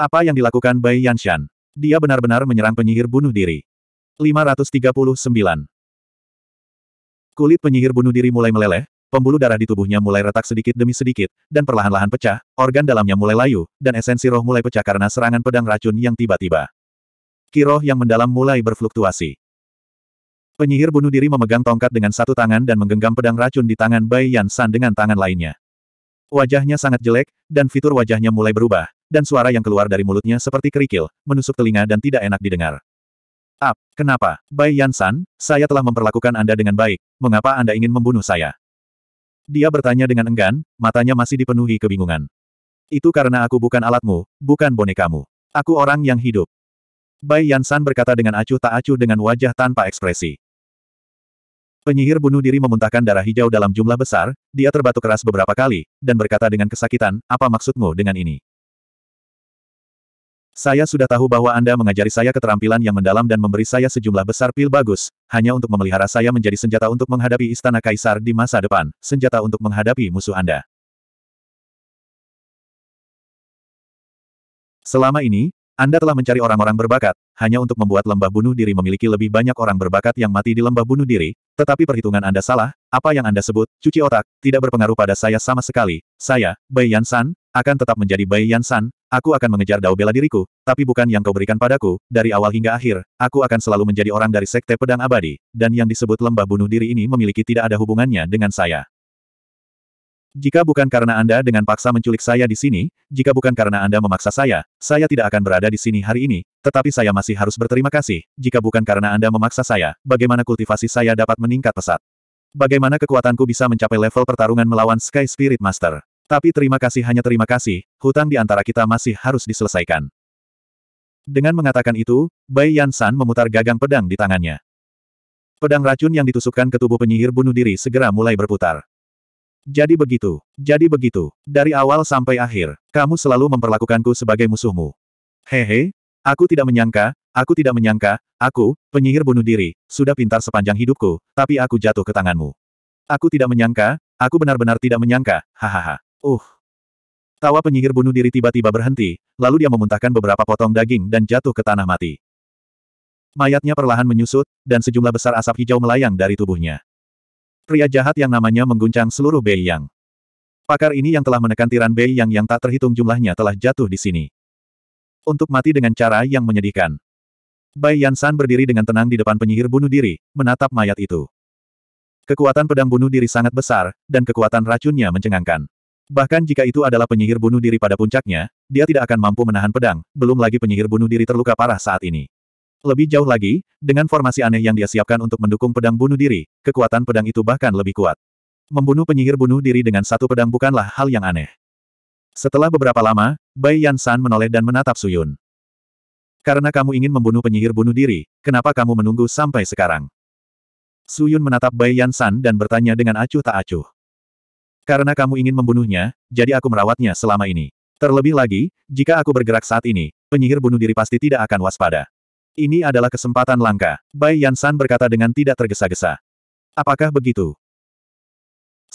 Apa yang dilakukan Bai Yanshan? Dia benar-benar menyerang penyihir bunuh diri. 539. Kulit penyihir bunuh diri mulai meleleh, pembuluh darah di tubuhnya mulai retak sedikit demi sedikit, dan perlahan-lahan pecah, organ dalamnya mulai layu, dan esensi roh mulai pecah karena serangan pedang racun yang tiba-tiba. Kiroh yang mendalam mulai berfluktuasi. Penyihir bunuh diri memegang tongkat dengan satu tangan dan menggenggam pedang racun di tangan Bai Yan San dengan tangan lainnya. Wajahnya sangat jelek, dan fitur wajahnya mulai berubah, dan suara yang keluar dari mulutnya seperti kerikil, menusuk telinga dan tidak enak didengar. Up, ah, kenapa? Bai Yansan, saya telah memperlakukan Anda dengan baik, mengapa Anda ingin membunuh saya? Dia bertanya dengan enggan, matanya masih dipenuhi kebingungan. Itu karena aku bukan alatmu, bukan bonekamu. Aku orang yang hidup. Bai Yansan berkata dengan acuh tak acuh dengan wajah tanpa ekspresi. Penyihir bunuh diri memuntahkan darah hijau dalam jumlah besar, dia terbatuk keras beberapa kali, dan berkata dengan kesakitan, apa maksudmu dengan ini? Saya sudah tahu bahwa Anda mengajari saya keterampilan yang mendalam dan memberi saya sejumlah besar pil bagus, hanya untuk memelihara saya menjadi senjata untuk menghadapi istana kaisar di masa depan, senjata untuk menghadapi musuh Anda. Selama ini, Anda telah mencari orang-orang berbakat, hanya untuk membuat lembah bunuh diri memiliki lebih banyak orang berbakat yang mati di lembah bunuh diri, tetapi perhitungan Anda salah, apa yang Anda sebut, cuci otak, tidak berpengaruh pada saya sama sekali, saya, Bai Yansan, akan tetap menjadi Bai Yan San, aku akan mengejar dao bela diriku, tapi bukan yang kau berikan padaku, dari awal hingga akhir, aku akan selalu menjadi orang dari Sekte Pedang Abadi, dan yang disebut lembah bunuh diri ini memiliki tidak ada hubungannya dengan saya. Jika bukan karena Anda dengan paksa menculik saya di sini, jika bukan karena Anda memaksa saya, saya tidak akan berada di sini hari ini, tetapi saya masih harus berterima kasih, jika bukan karena Anda memaksa saya, bagaimana kultivasi saya dapat meningkat pesat. Bagaimana kekuatanku bisa mencapai level pertarungan melawan Sky Spirit Master? Tapi terima kasih hanya terima kasih, hutang di antara kita masih harus diselesaikan. Dengan mengatakan itu, Bai Yansan memutar gagang pedang di tangannya. Pedang racun yang ditusukkan ke tubuh penyihir bunuh diri segera mulai berputar. Jadi begitu, jadi begitu, dari awal sampai akhir, kamu selalu memperlakukanku sebagai musuhmu. Hehe, aku tidak menyangka, aku tidak menyangka, aku, penyihir bunuh diri, sudah pintar sepanjang hidupku, tapi aku jatuh ke tanganmu. Aku tidak menyangka, aku benar-benar tidak menyangka, hahaha. Uh. Tawa penyihir bunuh diri tiba-tiba berhenti, lalu dia memuntahkan beberapa potong daging dan jatuh ke tanah mati. Mayatnya perlahan menyusut, dan sejumlah besar asap hijau melayang dari tubuhnya. Pria jahat yang namanya mengguncang seluruh Bei Yang. Pakar ini yang telah menekan tiran Bei Yang yang tak terhitung jumlahnya telah jatuh di sini. Untuk mati dengan cara yang menyedihkan. Bai Yansan berdiri dengan tenang di depan penyihir bunuh diri, menatap mayat itu. Kekuatan pedang bunuh diri sangat besar, dan kekuatan racunnya mencengangkan. Bahkan jika itu adalah penyihir bunuh diri pada puncaknya, dia tidak akan mampu menahan pedang, belum lagi penyihir bunuh diri terluka parah saat ini. Lebih jauh lagi, dengan formasi aneh yang dia siapkan untuk mendukung pedang bunuh diri, kekuatan pedang itu bahkan lebih kuat. Membunuh penyihir bunuh diri dengan satu pedang bukanlah hal yang aneh. Setelah beberapa lama, Bai Yansan menoleh dan menatap Suyun. Karena kamu ingin membunuh penyihir bunuh diri, kenapa kamu menunggu sampai sekarang? Suyun menatap Bai Yansan dan bertanya dengan acuh tak acuh. Karena kamu ingin membunuhnya, jadi aku merawatnya selama ini. Terlebih lagi, jika aku bergerak saat ini, penyihir bunuh diri pasti tidak akan waspada. Ini adalah kesempatan langka, Bai Yansan berkata dengan tidak tergesa-gesa. Apakah begitu?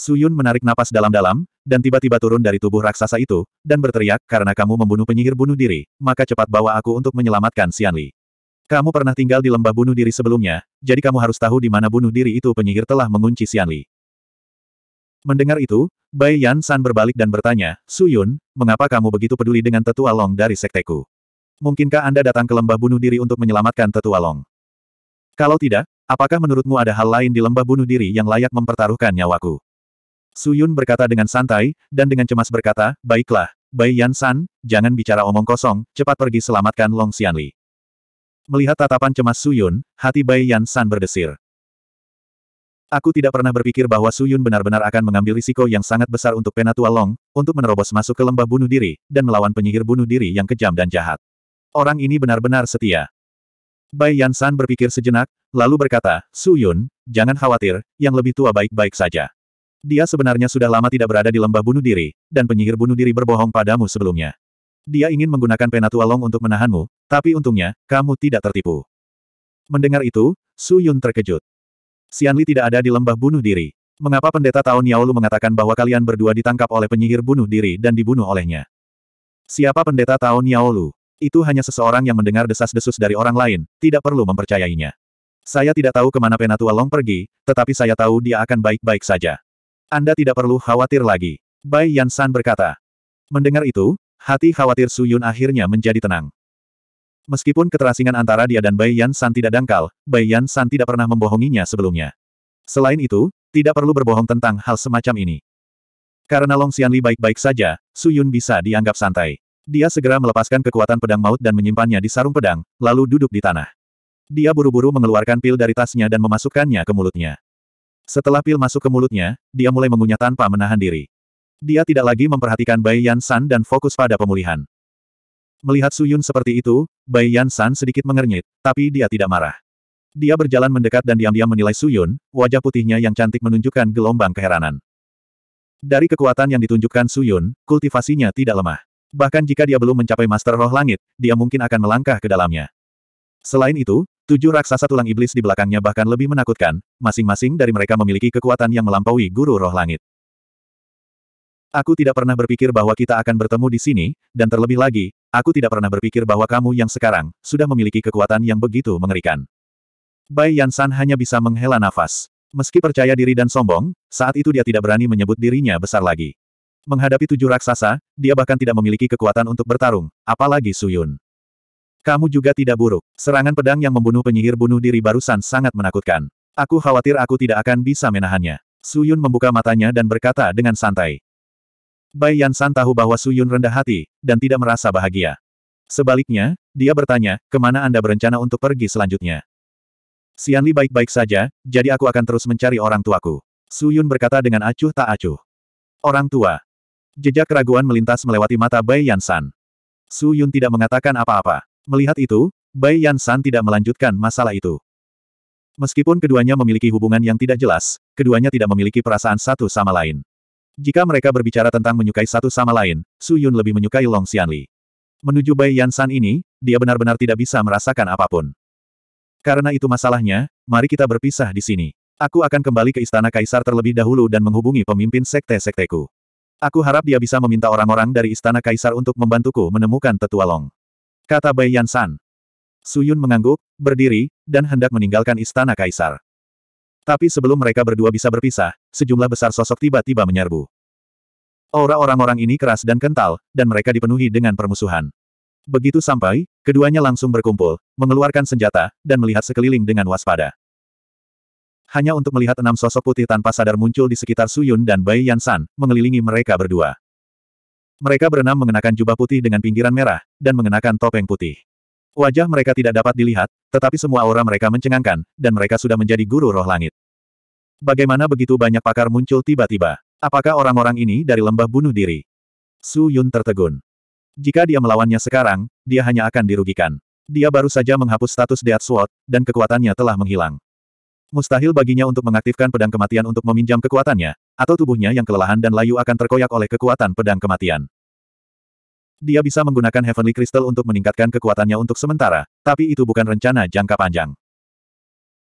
Suyun menarik napas dalam-dalam, dan tiba-tiba turun dari tubuh raksasa itu, dan berteriak, karena kamu membunuh penyihir bunuh diri, maka cepat bawa aku untuk menyelamatkan Xianli. Kamu pernah tinggal di lembah bunuh diri sebelumnya, jadi kamu harus tahu di mana bunuh diri itu penyihir telah mengunci Xianli. Mendengar itu, Bai Yan San berbalik dan bertanya, Su Yun, mengapa kamu begitu peduli dengan tetua Long dari sekteku? Mungkinkah Anda datang ke lembah bunuh diri untuk menyelamatkan tetua Long? Kalau tidak, apakah menurutmu ada hal lain di lembah bunuh diri yang layak mempertaruhkan nyawaku? Su Yun berkata dengan santai, dan dengan cemas berkata, baiklah, Bai Yan San, jangan bicara omong kosong, cepat pergi selamatkan Long Xianli. Melihat tatapan cemas Su Yun, hati Bai Yan San berdesir. Aku tidak pernah berpikir bahwa Su Yun benar-benar akan mengambil risiko yang sangat besar untuk Penatua Long, untuk menerobos masuk ke lembah bunuh diri, dan melawan penyihir bunuh diri yang kejam dan jahat. Orang ini benar-benar setia. Bai Yansan berpikir sejenak, lalu berkata, Su Yun, jangan khawatir, yang lebih tua baik-baik saja. Dia sebenarnya sudah lama tidak berada di lembah bunuh diri, dan penyihir bunuh diri berbohong padamu sebelumnya. Dia ingin menggunakan Penatua Long untuk menahanmu, tapi untungnya, kamu tidak tertipu. Mendengar itu, Su Yun terkejut. Xianli tidak ada di lembah bunuh diri. Mengapa pendeta Tao Niaolu mengatakan bahwa kalian berdua ditangkap oleh penyihir bunuh diri dan dibunuh olehnya? Siapa pendeta Tao Niaolu? Itu hanya seseorang yang mendengar desas-desus dari orang lain, tidak perlu mempercayainya. Saya tidak tahu kemana Penatua Long pergi, tetapi saya tahu dia akan baik-baik saja. Anda tidak perlu khawatir lagi. Bai Yansan berkata. Mendengar itu, hati khawatir Su Yun akhirnya menjadi tenang. Meskipun keterasingan antara dia dan Bai Yan San tidak dangkal, Bai Yan San tidak pernah membohonginya sebelumnya. Selain itu, tidak perlu berbohong tentang hal semacam ini. Karena Long Xianli baik-baik saja, Su Yun bisa dianggap santai. Dia segera melepaskan kekuatan pedang maut dan menyimpannya di sarung pedang, lalu duduk di tanah. Dia buru-buru mengeluarkan pil dari tasnya dan memasukkannya ke mulutnya. Setelah pil masuk ke mulutnya, dia mulai mengunyah tanpa menahan diri. Dia tidak lagi memperhatikan Bai Yan San dan fokus pada pemulihan. Melihat Suyun seperti itu, Bai Yan San sedikit mengernyit, tapi dia tidak marah. Dia berjalan mendekat dan diam-diam menilai Suyun, wajah putihnya yang cantik menunjukkan gelombang keheranan. Dari kekuatan yang ditunjukkan Suyun, kultivasinya tidak lemah. Bahkan jika dia belum mencapai Master Roh Langit, dia mungkin akan melangkah ke dalamnya. Selain itu, tujuh raksasa tulang iblis di belakangnya bahkan lebih menakutkan, masing-masing dari mereka memiliki kekuatan yang melampaui guru roh langit. Aku tidak pernah berpikir bahwa kita akan bertemu di sini, dan terlebih lagi, aku tidak pernah berpikir bahwa kamu yang sekarang, sudah memiliki kekuatan yang begitu mengerikan. Bai Yansan hanya bisa menghela nafas. Meski percaya diri dan sombong, saat itu dia tidak berani menyebut dirinya besar lagi. Menghadapi tujuh raksasa, dia bahkan tidak memiliki kekuatan untuk bertarung, apalagi Suyun. Kamu juga tidak buruk. Serangan pedang yang membunuh penyihir bunuh diri barusan sangat menakutkan. Aku khawatir aku tidak akan bisa menahannya. Suyun membuka matanya dan berkata dengan santai. Bai Yansan tahu bahwa Su Yun rendah hati, dan tidak merasa bahagia. Sebaliknya, dia bertanya, kemana Anda berencana untuk pergi selanjutnya? Li baik-baik saja, jadi aku akan terus mencari orang tuaku. Su Yun berkata dengan acuh tak acuh. Orang tua. Jejak keraguan melintas melewati mata Bai Yansan. Yun tidak mengatakan apa-apa. Melihat itu, Bai Yansan tidak melanjutkan masalah itu. Meskipun keduanya memiliki hubungan yang tidak jelas, keduanya tidak memiliki perasaan satu sama lain. Jika mereka berbicara tentang menyukai satu sama lain, Su Yun lebih menyukai Long Xianli. Menuju Bai Yansan ini, dia benar-benar tidak bisa merasakan apapun. Karena itu masalahnya, mari kita berpisah di sini. Aku akan kembali ke Istana Kaisar terlebih dahulu dan menghubungi pemimpin sekte-sekteku. Aku harap dia bisa meminta orang-orang dari Istana Kaisar untuk membantuku menemukan tetua Long. Kata Bai Yansan. Suyun mengangguk, berdiri, dan hendak meninggalkan Istana Kaisar. Tapi sebelum mereka berdua bisa berpisah, sejumlah besar sosok tiba-tiba menyerbu. Aura orang-orang ini keras dan kental, dan mereka dipenuhi dengan permusuhan. Begitu sampai, keduanya langsung berkumpul, mengeluarkan senjata, dan melihat sekeliling dengan waspada. Hanya untuk melihat enam sosok putih tanpa sadar muncul di sekitar Suyun dan Bai Yansan, mengelilingi mereka berdua. Mereka berenam mengenakan jubah putih dengan pinggiran merah, dan mengenakan topeng putih. Wajah mereka tidak dapat dilihat, tetapi semua aura mereka mencengangkan, dan mereka sudah menjadi guru roh langit. Bagaimana begitu banyak pakar muncul tiba-tiba? Apakah orang-orang ini dari lembah bunuh diri? Su Yun tertegun. Jika dia melawannya sekarang, dia hanya akan dirugikan. Dia baru saja menghapus status Death Sword, dan kekuatannya telah menghilang. Mustahil baginya untuk mengaktifkan pedang kematian untuk meminjam kekuatannya, atau tubuhnya yang kelelahan dan layu akan terkoyak oleh kekuatan pedang kematian. Dia bisa menggunakan Heavenly Crystal untuk meningkatkan kekuatannya untuk sementara, tapi itu bukan rencana jangka panjang.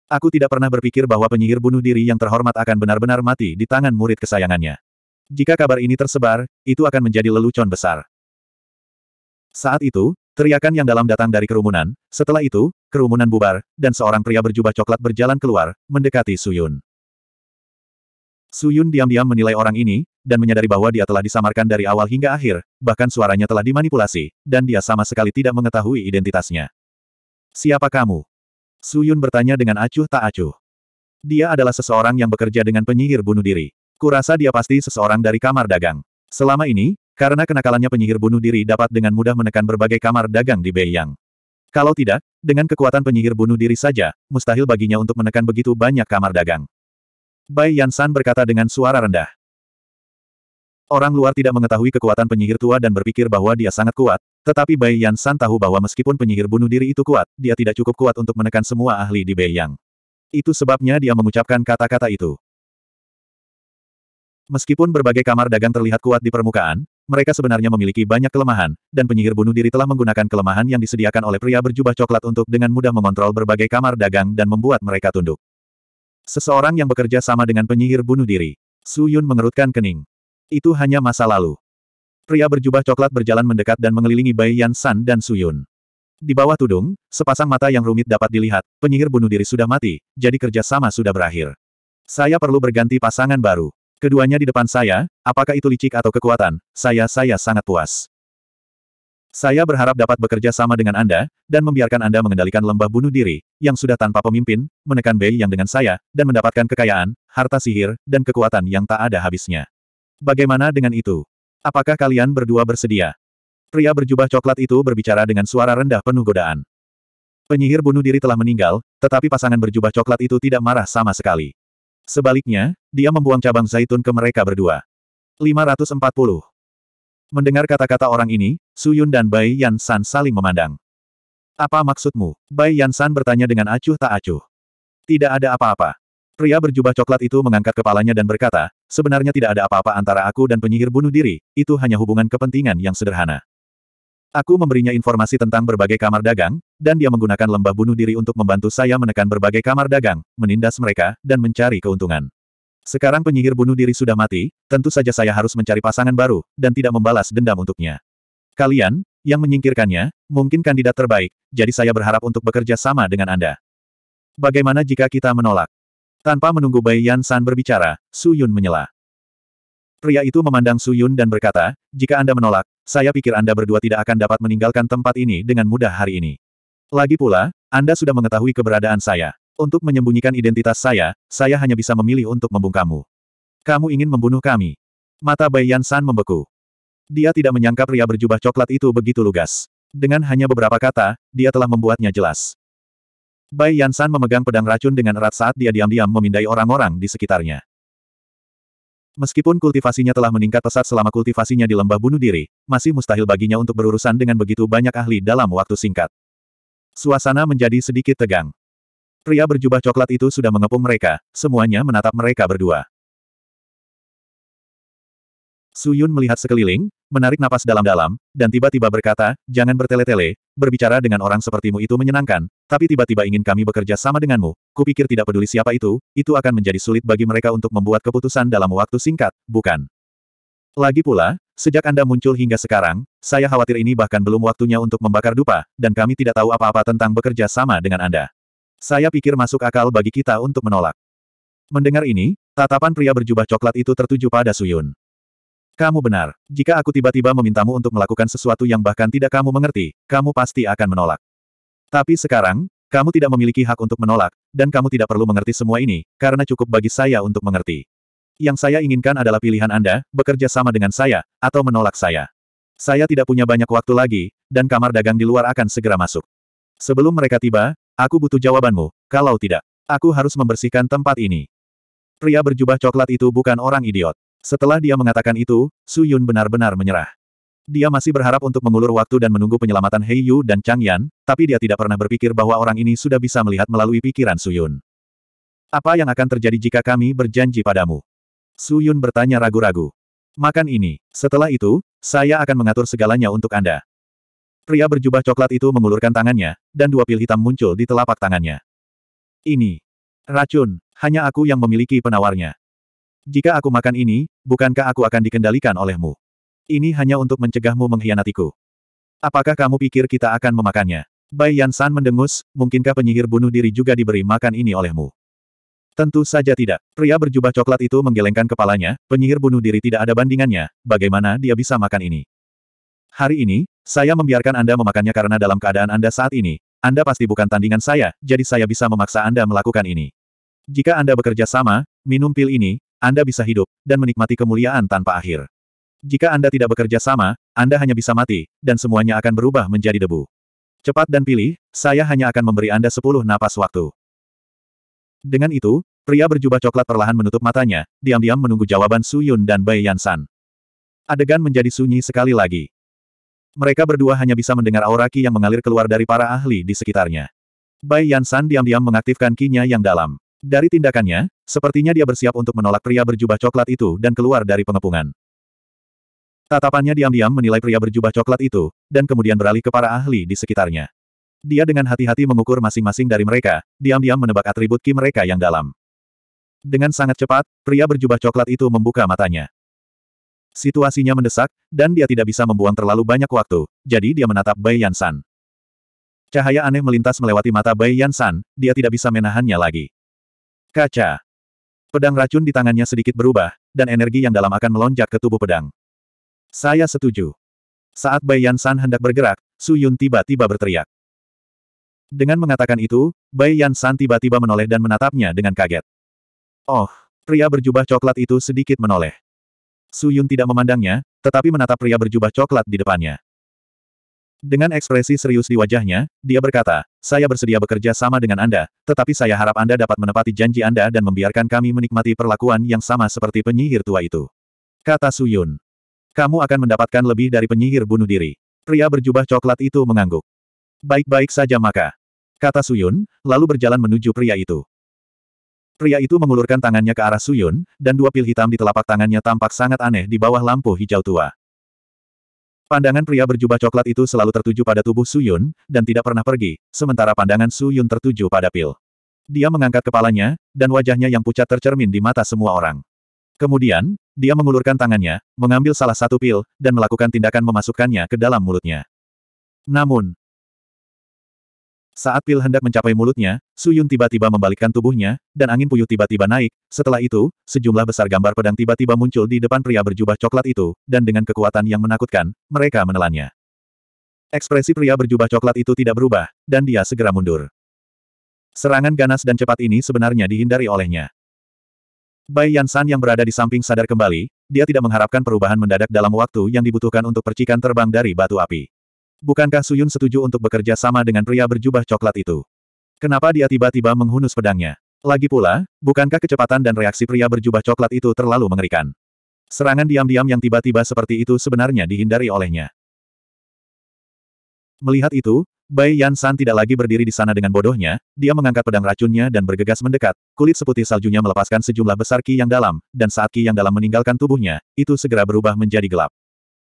Aku tidak pernah berpikir bahwa penyihir bunuh diri yang terhormat akan benar-benar mati di tangan murid kesayangannya. Jika kabar ini tersebar, itu akan menjadi lelucon besar. Saat itu, teriakan yang dalam datang dari kerumunan, setelah itu, kerumunan bubar, dan seorang pria berjubah coklat berjalan keluar, mendekati Suyun. Suyun diam-diam menilai orang ini, dan menyadari bahwa dia telah disamarkan dari awal hingga akhir, bahkan suaranya telah dimanipulasi, dan dia sama sekali tidak mengetahui identitasnya. Siapa kamu? Su Yun bertanya dengan acuh tak acuh. Dia adalah seseorang yang bekerja dengan penyihir bunuh diri. Kurasa dia pasti seseorang dari kamar dagang. Selama ini, karena kenakalannya penyihir bunuh diri dapat dengan mudah menekan berbagai kamar dagang di Bei Yang. Kalau tidak, dengan kekuatan penyihir bunuh diri saja, mustahil baginya untuk menekan begitu banyak kamar dagang. Bai Yansan berkata dengan suara rendah. Orang luar tidak mengetahui kekuatan penyihir tua dan berpikir bahwa dia sangat kuat, tetapi Bai Yan San tahu bahwa meskipun penyihir bunuh diri itu kuat, dia tidak cukup kuat untuk menekan semua ahli di Bei Yang. Itu sebabnya dia mengucapkan kata-kata itu. Meskipun berbagai kamar dagang terlihat kuat di permukaan, mereka sebenarnya memiliki banyak kelemahan, dan penyihir bunuh diri telah menggunakan kelemahan yang disediakan oleh pria berjubah coklat untuk dengan mudah mengontrol berbagai kamar dagang dan membuat mereka tunduk. Seseorang yang bekerja sama dengan penyihir bunuh diri. Su Yun mengerutkan kening. Itu hanya masa lalu. Pria berjubah coklat berjalan mendekat dan mengelilingi Bai Yan San dan Suyun. Di bawah tudung, sepasang mata yang rumit dapat dilihat, penyihir bunuh diri sudah mati, jadi kerja sama sudah berakhir. Saya perlu berganti pasangan baru. Keduanya di depan saya, apakah itu licik atau kekuatan, saya-saya sangat puas. Saya berharap dapat bekerja sama dengan Anda, dan membiarkan Anda mengendalikan lembah bunuh diri, yang sudah tanpa pemimpin, menekan Bei yang dengan saya, dan mendapatkan kekayaan, harta sihir, dan kekuatan yang tak ada habisnya. Bagaimana dengan itu? Apakah kalian berdua bersedia? Pria berjubah coklat itu berbicara dengan suara rendah penuh godaan. Penyihir bunuh diri telah meninggal, tetapi pasangan berjubah coklat itu tidak marah sama sekali. Sebaliknya, dia membuang cabang zaitun ke mereka berdua. 540. Mendengar kata-kata orang ini, Suyun dan Bai Yan San saling memandang. Apa maksudmu? Bai Yan San bertanya dengan acuh tak acuh. Tidak ada apa-apa. Pria berjubah coklat itu mengangkat kepalanya dan berkata, sebenarnya tidak ada apa-apa antara aku dan penyihir bunuh diri, itu hanya hubungan kepentingan yang sederhana. Aku memberinya informasi tentang berbagai kamar dagang, dan dia menggunakan lembah bunuh diri untuk membantu saya menekan berbagai kamar dagang, menindas mereka, dan mencari keuntungan. Sekarang penyihir bunuh diri sudah mati, tentu saja saya harus mencari pasangan baru, dan tidak membalas dendam untuknya. Kalian, yang menyingkirkannya, mungkin kandidat terbaik, jadi saya berharap untuk bekerja sama dengan Anda. Bagaimana jika kita menolak? Tanpa menunggu Bai Yan San berbicara, Su Yun menyela. Pria itu memandang Su Yun dan berkata, jika Anda menolak, saya pikir Anda berdua tidak akan dapat meninggalkan tempat ini dengan mudah hari ini. Lagi pula, Anda sudah mengetahui keberadaan saya. Untuk menyembunyikan identitas saya, saya hanya bisa memilih untuk membungkamu. Kamu ingin membunuh kami. Mata Bai Yan San membeku. Dia tidak menyangka pria berjubah coklat itu begitu lugas. Dengan hanya beberapa kata, dia telah membuatnya jelas. Bai Yansan memegang pedang racun dengan erat saat dia diam-diam memindai orang-orang di sekitarnya. Meskipun kultivasinya telah meningkat pesat selama kultivasinya di lembah bunuh diri, masih mustahil baginya untuk berurusan dengan begitu banyak ahli dalam waktu singkat. Suasana menjadi sedikit tegang. Pria berjubah coklat itu sudah mengepung mereka, semuanya menatap mereka berdua. Suyun melihat sekeliling, menarik napas dalam-dalam, dan tiba-tiba berkata, jangan bertele-tele, berbicara dengan orang sepertimu itu menyenangkan, tapi tiba-tiba ingin kami bekerja sama denganmu, kupikir tidak peduli siapa itu, itu akan menjadi sulit bagi mereka untuk membuat keputusan dalam waktu singkat, bukan? Lagi pula, sejak Anda muncul hingga sekarang, saya khawatir ini bahkan belum waktunya untuk membakar dupa, dan kami tidak tahu apa-apa tentang bekerja sama dengan Anda. Saya pikir masuk akal bagi kita untuk menolak. Mendengar ini, tatapan pria berjubah coklat itu tertuju pada Suyun. Kamu benar. Jika aku tiba-tiba memintamu untuk melakukan sesuatu yang bahkan tidak kamu mengerti, kamu pasti akan menolak. Tapi sekarang, kamu tidak memiliki hak untuk menolak, dan kamu tidak perlu mengerti semua ini, karena cukup bagi saya untuk mengerti. Yang saya inginkan adalah pilihan Anda, bekerja sama dengan saya, atau menolak saya. Saya tidak punya banyak waktu lagi, dan kamar dagang di luar akan segera masuk. Sebelum mereka tiba, aku butuh jawabanmu, kalau tidak, aku harus membersihkan tempat ini. Pria berjubah coklat itu bukan orang idiot. Setelah dia mengatakan itu, Su Yun benar-benar menyerah. Dia masih berharap untuk mengulur waktu dan menunggu penyelamatan Hei Yu dan Chang Yan, tapi dia tidak pernah berpikir bahwa orang ini sudah bisa melihat melalui pikiran Su Yun. Apa yang akan terjadi jika kami berjanji padamu? Su Yun bertanya ragu-ragu. Makan ini. Setelah itu, saya akan mengatur segalanya untuk Anda. Pria berjubah coklat itu mengulurkan tangannya, dan dua pil hitam muncul di telapak tangannya. Ini. Racun. Hanya aku yang memiliki penawarnya. Jika aku makan ini, bukankah aku akan dikendalikan olehmu? Ini hanya untuk mencegahmu mengkhianatiku. Apakah kamu pikir kita akan memakannya? Bai Yansan mendengus, mungkinkah penyihir bunuh diri juga diberi makan ini olehmu? Tentu saja tidak. Pria berjubah coklat itu menggelengkan kepalanya, penyihir bunuh diri tidak ada bandingannya, bagaimana dia bisa makan ini? Hari ini, saya membiarkan Anda memakannya karena dalam keadaan Anda saat ini, Anda pasti bukan tandingan saya, jadi saya bisa memaksa Anda melakukan ini. Jika Anda bekerja sama, minum pil ini, anda bisa hidup, dan menikmati kemuliaan tanpa akhir. Jika Anda tidak bekerja sama, Anda hanya bisa mati, dan semuanya akan berubah menjadi debu. Cepat dan pilih, saya hanya akan memberi Anda sepuluh napas waktu. Dengan itu, pria berjubah coklat perlahan menutup matanya, diam-diam menunggu jawaban Su Yun dan Bai Yansan. Adegan menjadi sunyi sekali lagi. Mereka berdua hanya bisa mendengar aura ki yang mengalir keluar dari para ahli di sekitarnya. Bai Yansan diam-diam mengaktifkan kinya yang dalam. Dari tindakannya, sepertinya dia bersiap untuk menolak pria berjubah coklat itu dan keluar dari pengepungan. Tatapannya diam-diam menilai pria berjubah coklat itu, dan kemudian beralih ke para ahli di sekitarnya. Dia dengan hati-hati mengukur masing-masing dari mereka, diam-diam menebak atribut ki mereka yang dalam. Dengan sangat cepat, pria berjubah coklat itu membuka matanya. Situasinya mendesak, dan dia tidak bisa membuang terlalu banyak waktu, jadi dia menatap Bai Yansan. Cahaya aneh melintas melewati mata Bai Yansan, dia tidak bisa menahannya lagi. Kaca. Pedang racun di tangannya sedikit berubah, dan energi yang dalam akan melonjak ke tubuh pedang. Saya setuju. Saat Bai Yan San hendak bergerak, Su Yun tiba-tiba berteriak. Dengan mengatakan itu, Bai Yan San tiba-tiba menoleh dan menatapnya dengan kaget. Oh, pria berjubah coklat itu sedikit menoleh. Su Yun tidak memandangnya, tetapi menatap pria berjubah coklat di depannya. Dengan ekspresi serius di wajahnya, dia berkata, saya bersedia bekerja sama dengan Anda, tetapi saya harap Anda dapat menepati janji Anda dan membiarkan kami menikmati perlakuan yang sama seperti penyihir tua itu. Kata Suyun. Kamu akan mendapatkan lebih dari penyihir bunuh diri. Pria berjubah coklat itu mengangguk. Baik-baik saja maka. Kata Suyun, lalu berjalan menuju pria itu. Pria itu mengulurkan tangannya ke arah Suyun, dan dua pil hitam di telapak tangannya tampak sangat aneh di bawah lampu hijau tua. Pandangan pria berjubah coklat itu selalu tertuju pada tubuh Su Yun, dan tidak pernah pergi, sementara pandangan Su Yun tertuju pada pil. Dia mengangkat kepalanya, dan wajahnya yang pucat tercermin di mata semua orang. Kemudian, dia mengulurkan tangannya, mengambil salah satu pil, dan melakukan tindakan memasukkannya ke dalam mulutnya. Namun, saat pil hendak mencapai mulutnya, Suyun tiba-tiba membalikkan tubuhnya, dan angin puyuh tiba-tiba naik. Setelah itu, sejumlah besar gambar pedang tiba-tiba muncul di depan pria berjubah coklat itu, dan dengan kekuatan yang menakutkan, mereka menelannya. Ekspresi pria berjubah coklat itu tidak berubah, dan dia segera mundur. Serangan ganas dan cepat ini sebenarnya dihindari olehnya. Bai Yansan yang berada di samping sadar kembali, dia tidak mengharapkan perubahan mendadak dalam waktu yang dibutuhkan untuk percikan terbang dari batu api. Bukankah Suyun setuju untuk bekerja sama dengan pria berjubah coklat itu? Kenapa dia tiba-tiba menghunus pedangnya? Lagi pula, bukankah kecepatan dan reaksi pria berjubah coklat itu terlalu mengerikan? Serangan diam-diam yang tiba-tiba seperti itu sebenarnya dihindari olehnya. Melihat itu, Bai Yan San tidak lagi berdiri di sana dengan bodohnya, dia mengangkat pedang racunnya dan bergegas mendekat, kulit seputih saljunya melepaskan sejumlah besar ki yang dalam, dan saat ki yang dalam meninggalkan tubuhnya, itu segera berubah menjadi gelap.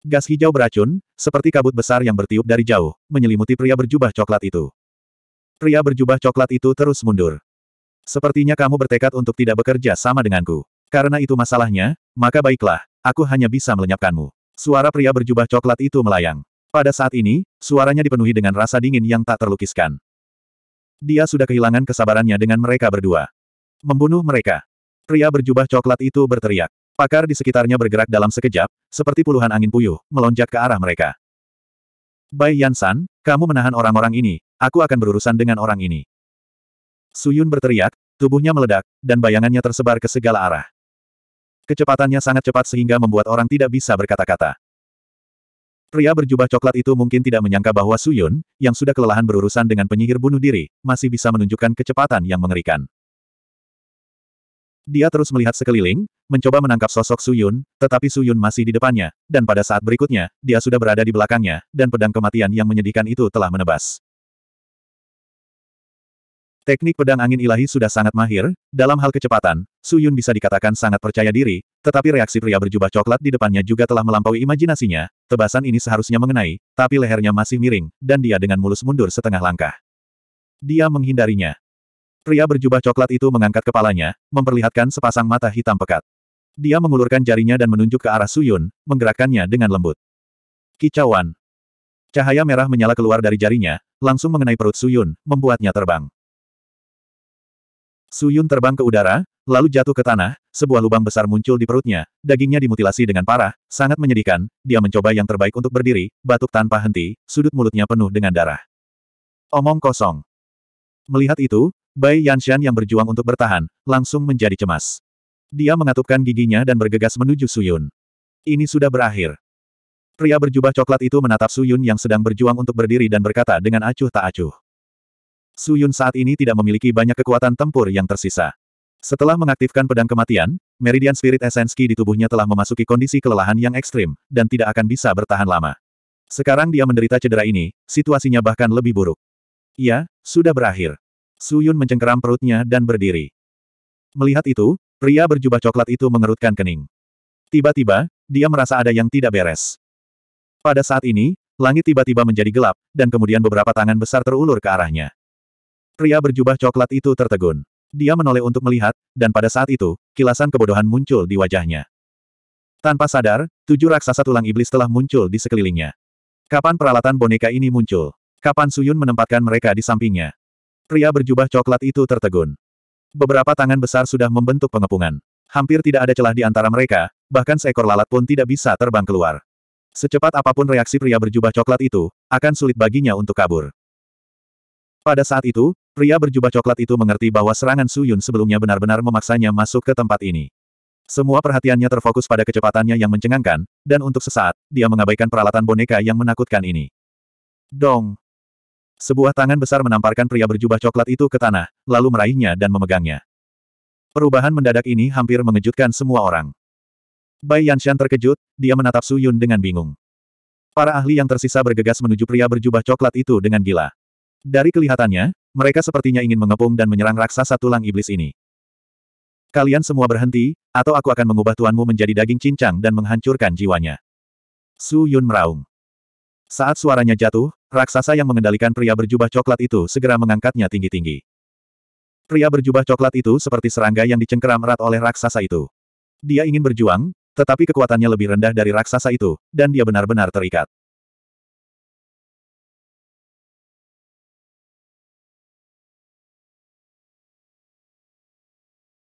Gas hijau beracun, seperti kabut besar yang bertiup dari jauh, menyelimuti pria berjubah coklat itu. Pria berjubah coklat itu terus mundur. Sepertinya kamu bertekad untuk tidak bekerja sama denganku. Karena itu masalahnya, maka baiklah, aku hanya bisa melenyapkanmu. Suara pria berjubah coklat itu melayang. Pada saat ini, suaranya dipenuhi dengan rasa dingin yang tak terlukiskan. Dia sudah kehilangan kesabarannya dengan mereka berdua. Membunuh mereka. Pria berjubah coklat itu berteriak. Pakar di sekitarnya bergerak dalam sekejap, seperti puluhan angin puyuh, melonjak ke arah mereka. Bai Yansan, kamu menahan orang-orang ini, aku akan berurusan dengan orang ini. Suyun berteriak, tubuhnya meledak, dan bayangannya tersebar ke segala arah. Kecepatannya sangat cepat sehingga membuat orang tidak bisa berkata-kata. Pria berjubah coklat itu mungkin tidak menyangka bahwa Suyun, yang sudah kelelahan berurusan dengan penyihir bunuh diri, masih bisa menunjukkan kecepatan yang mengerikan. Dia terus melihat sekeliling, mencoba menangkap sosok Suyun, tetapi Suyun masih di depannya, dan pada saat berikutnya, dia sudah berada di belakangnya, dan pedang kematian yang menyedihkan itu telah menebas. Teknik pedang angin ilahi sudah sangat mahir, dalam hal kecepatan, Suyun bisa dikatakan sangat percaya diri, tetapi reaksi pria berjubah coklat di depannya juga telah melampaui imajinasinya, tebasan ini seharusnya mengenai, tapi lehernya masih miring, dan dia dengan mulus mundur setengah langkah. Dia menghindarinya, Pria berjubah coklat itu mengangkat kepalanya, memperlihatkan sepasang mata hitam pekat. Dia mengulurkan jarinya dan menunjuk ke arah Suyun, menggerakkannya dengan lembut. Kicauan. Cahaya merah menyala keluar dari jarinya, langsung mengenai perut Suyun, membuatnya terbang. Suyun terbang ke udara, lalu jatuh ke tanah, sebuah lubang besar muncul di perutnya, dagingnya dimutilasi dengan parah, sangat menyedihkan, dia mencoba yang terbaik untuk berdiri, batuk tanpa henti, sudut mulutnya penuh dengan darah. Omong kosong. Melihat itu, Bai Yanshan yang berjuang untuk bertahan, langsung menjadi cemas. Dia mengatupkan giginya dan bergegas menuju Suyun. Ini sudah berakhir. Pria berjubah coklat itu menatap Suyun yang sedang berjuang untuk berdiri dan berkata dengan acuh tak acuh. Suyun saat ini tidak memiliki banyak kekuatan tempur yang tersisa. Setelah mengaktifkan pedang kematian, Meridian Spirit esenski di tubuhnya telah memasuki kondisi kelelahan yang ekstrim, dan tidak akan bisa bertahan lama. Sekarang dia menderita cedera ini, situasinya bahkan lebih buruk. Ya, sudah berakhir. Suyun mencengkeram perutnya dan berdiri. Melihat itu, pria berjubah coklat itu mengerutkan kening. Tiba-tiba, dia merasa ada yang tidak beres. Pada saat ini, langit tiba-tiba menjadi gelap, dan kemudian beberapa tangan besar terulur ke arahnya. Pria berjubah coklat itu tertegun. Dia menoleh untuk melihat, dan pada saat itu, kilasan kebodohan muncul di wajahnya. Tanpa sadar, tujuh raksasa tulang iblis telah muncul di sekelilingnya. Kapan peralatan boneka ini muncul? Kapan Suyun menempatkan mereka di sampingnya? Pria berjubah coklat itu tertegun. Beberapa tangan besar sudah membentuk pengepungan. Hampir tidak ada celah di antara mereka, bahkan seekor lalat pun tidak bisa terbang keluar. Secepat apapun reaksi pria berjubah coklat itu, akan sulit baginya untuk kabur. Pada saat itu, pria berjubah coklat itu mengerti bahwa serangan Suyun sebelumnya benar-benar memaksanya masuk ke tempat ini. Semua perhatiannya terfokus pada kecepatannya yang mencengangkan, dan untuk sesaat, dia mengabaikan peralatan boneka yang menakutkan ini. Dong! Sebuah tangan besar menamparkan pria berjubah coklat itu ke tanah, lalu meraihnya dan memegangnya. Perubahan mendadak ini hampir mengejutkan semua orang. Bai Yanshan terkejut, dia menatap Su Yun dengan bingung. Para ahli yang tersisa bergegas menuju pria berjubah coklat itu dengan gila. Dari kelihatannya, mereka sepertinya ingin mengepung dan menyerang raksasa tulang iblis ini. Kalian semua berhenti, atau aku akan mengubah tuanmu menjadi daging cincang dan menghancurkan jiwanya. Su Yun meraung. Saat suaranya jatuh, raksasa yang mengendalikan pria berjubah coklat itu segera mengangkatnya tinggi-tinggi. Pria berjubah coklat itu seperti serangga yang dicengkeram erat oleh raksasa itu. Dia ingin berjuang, tetapi kekuatannya lebih rendah dari raksasa itu, dan dia benar-benar terikat.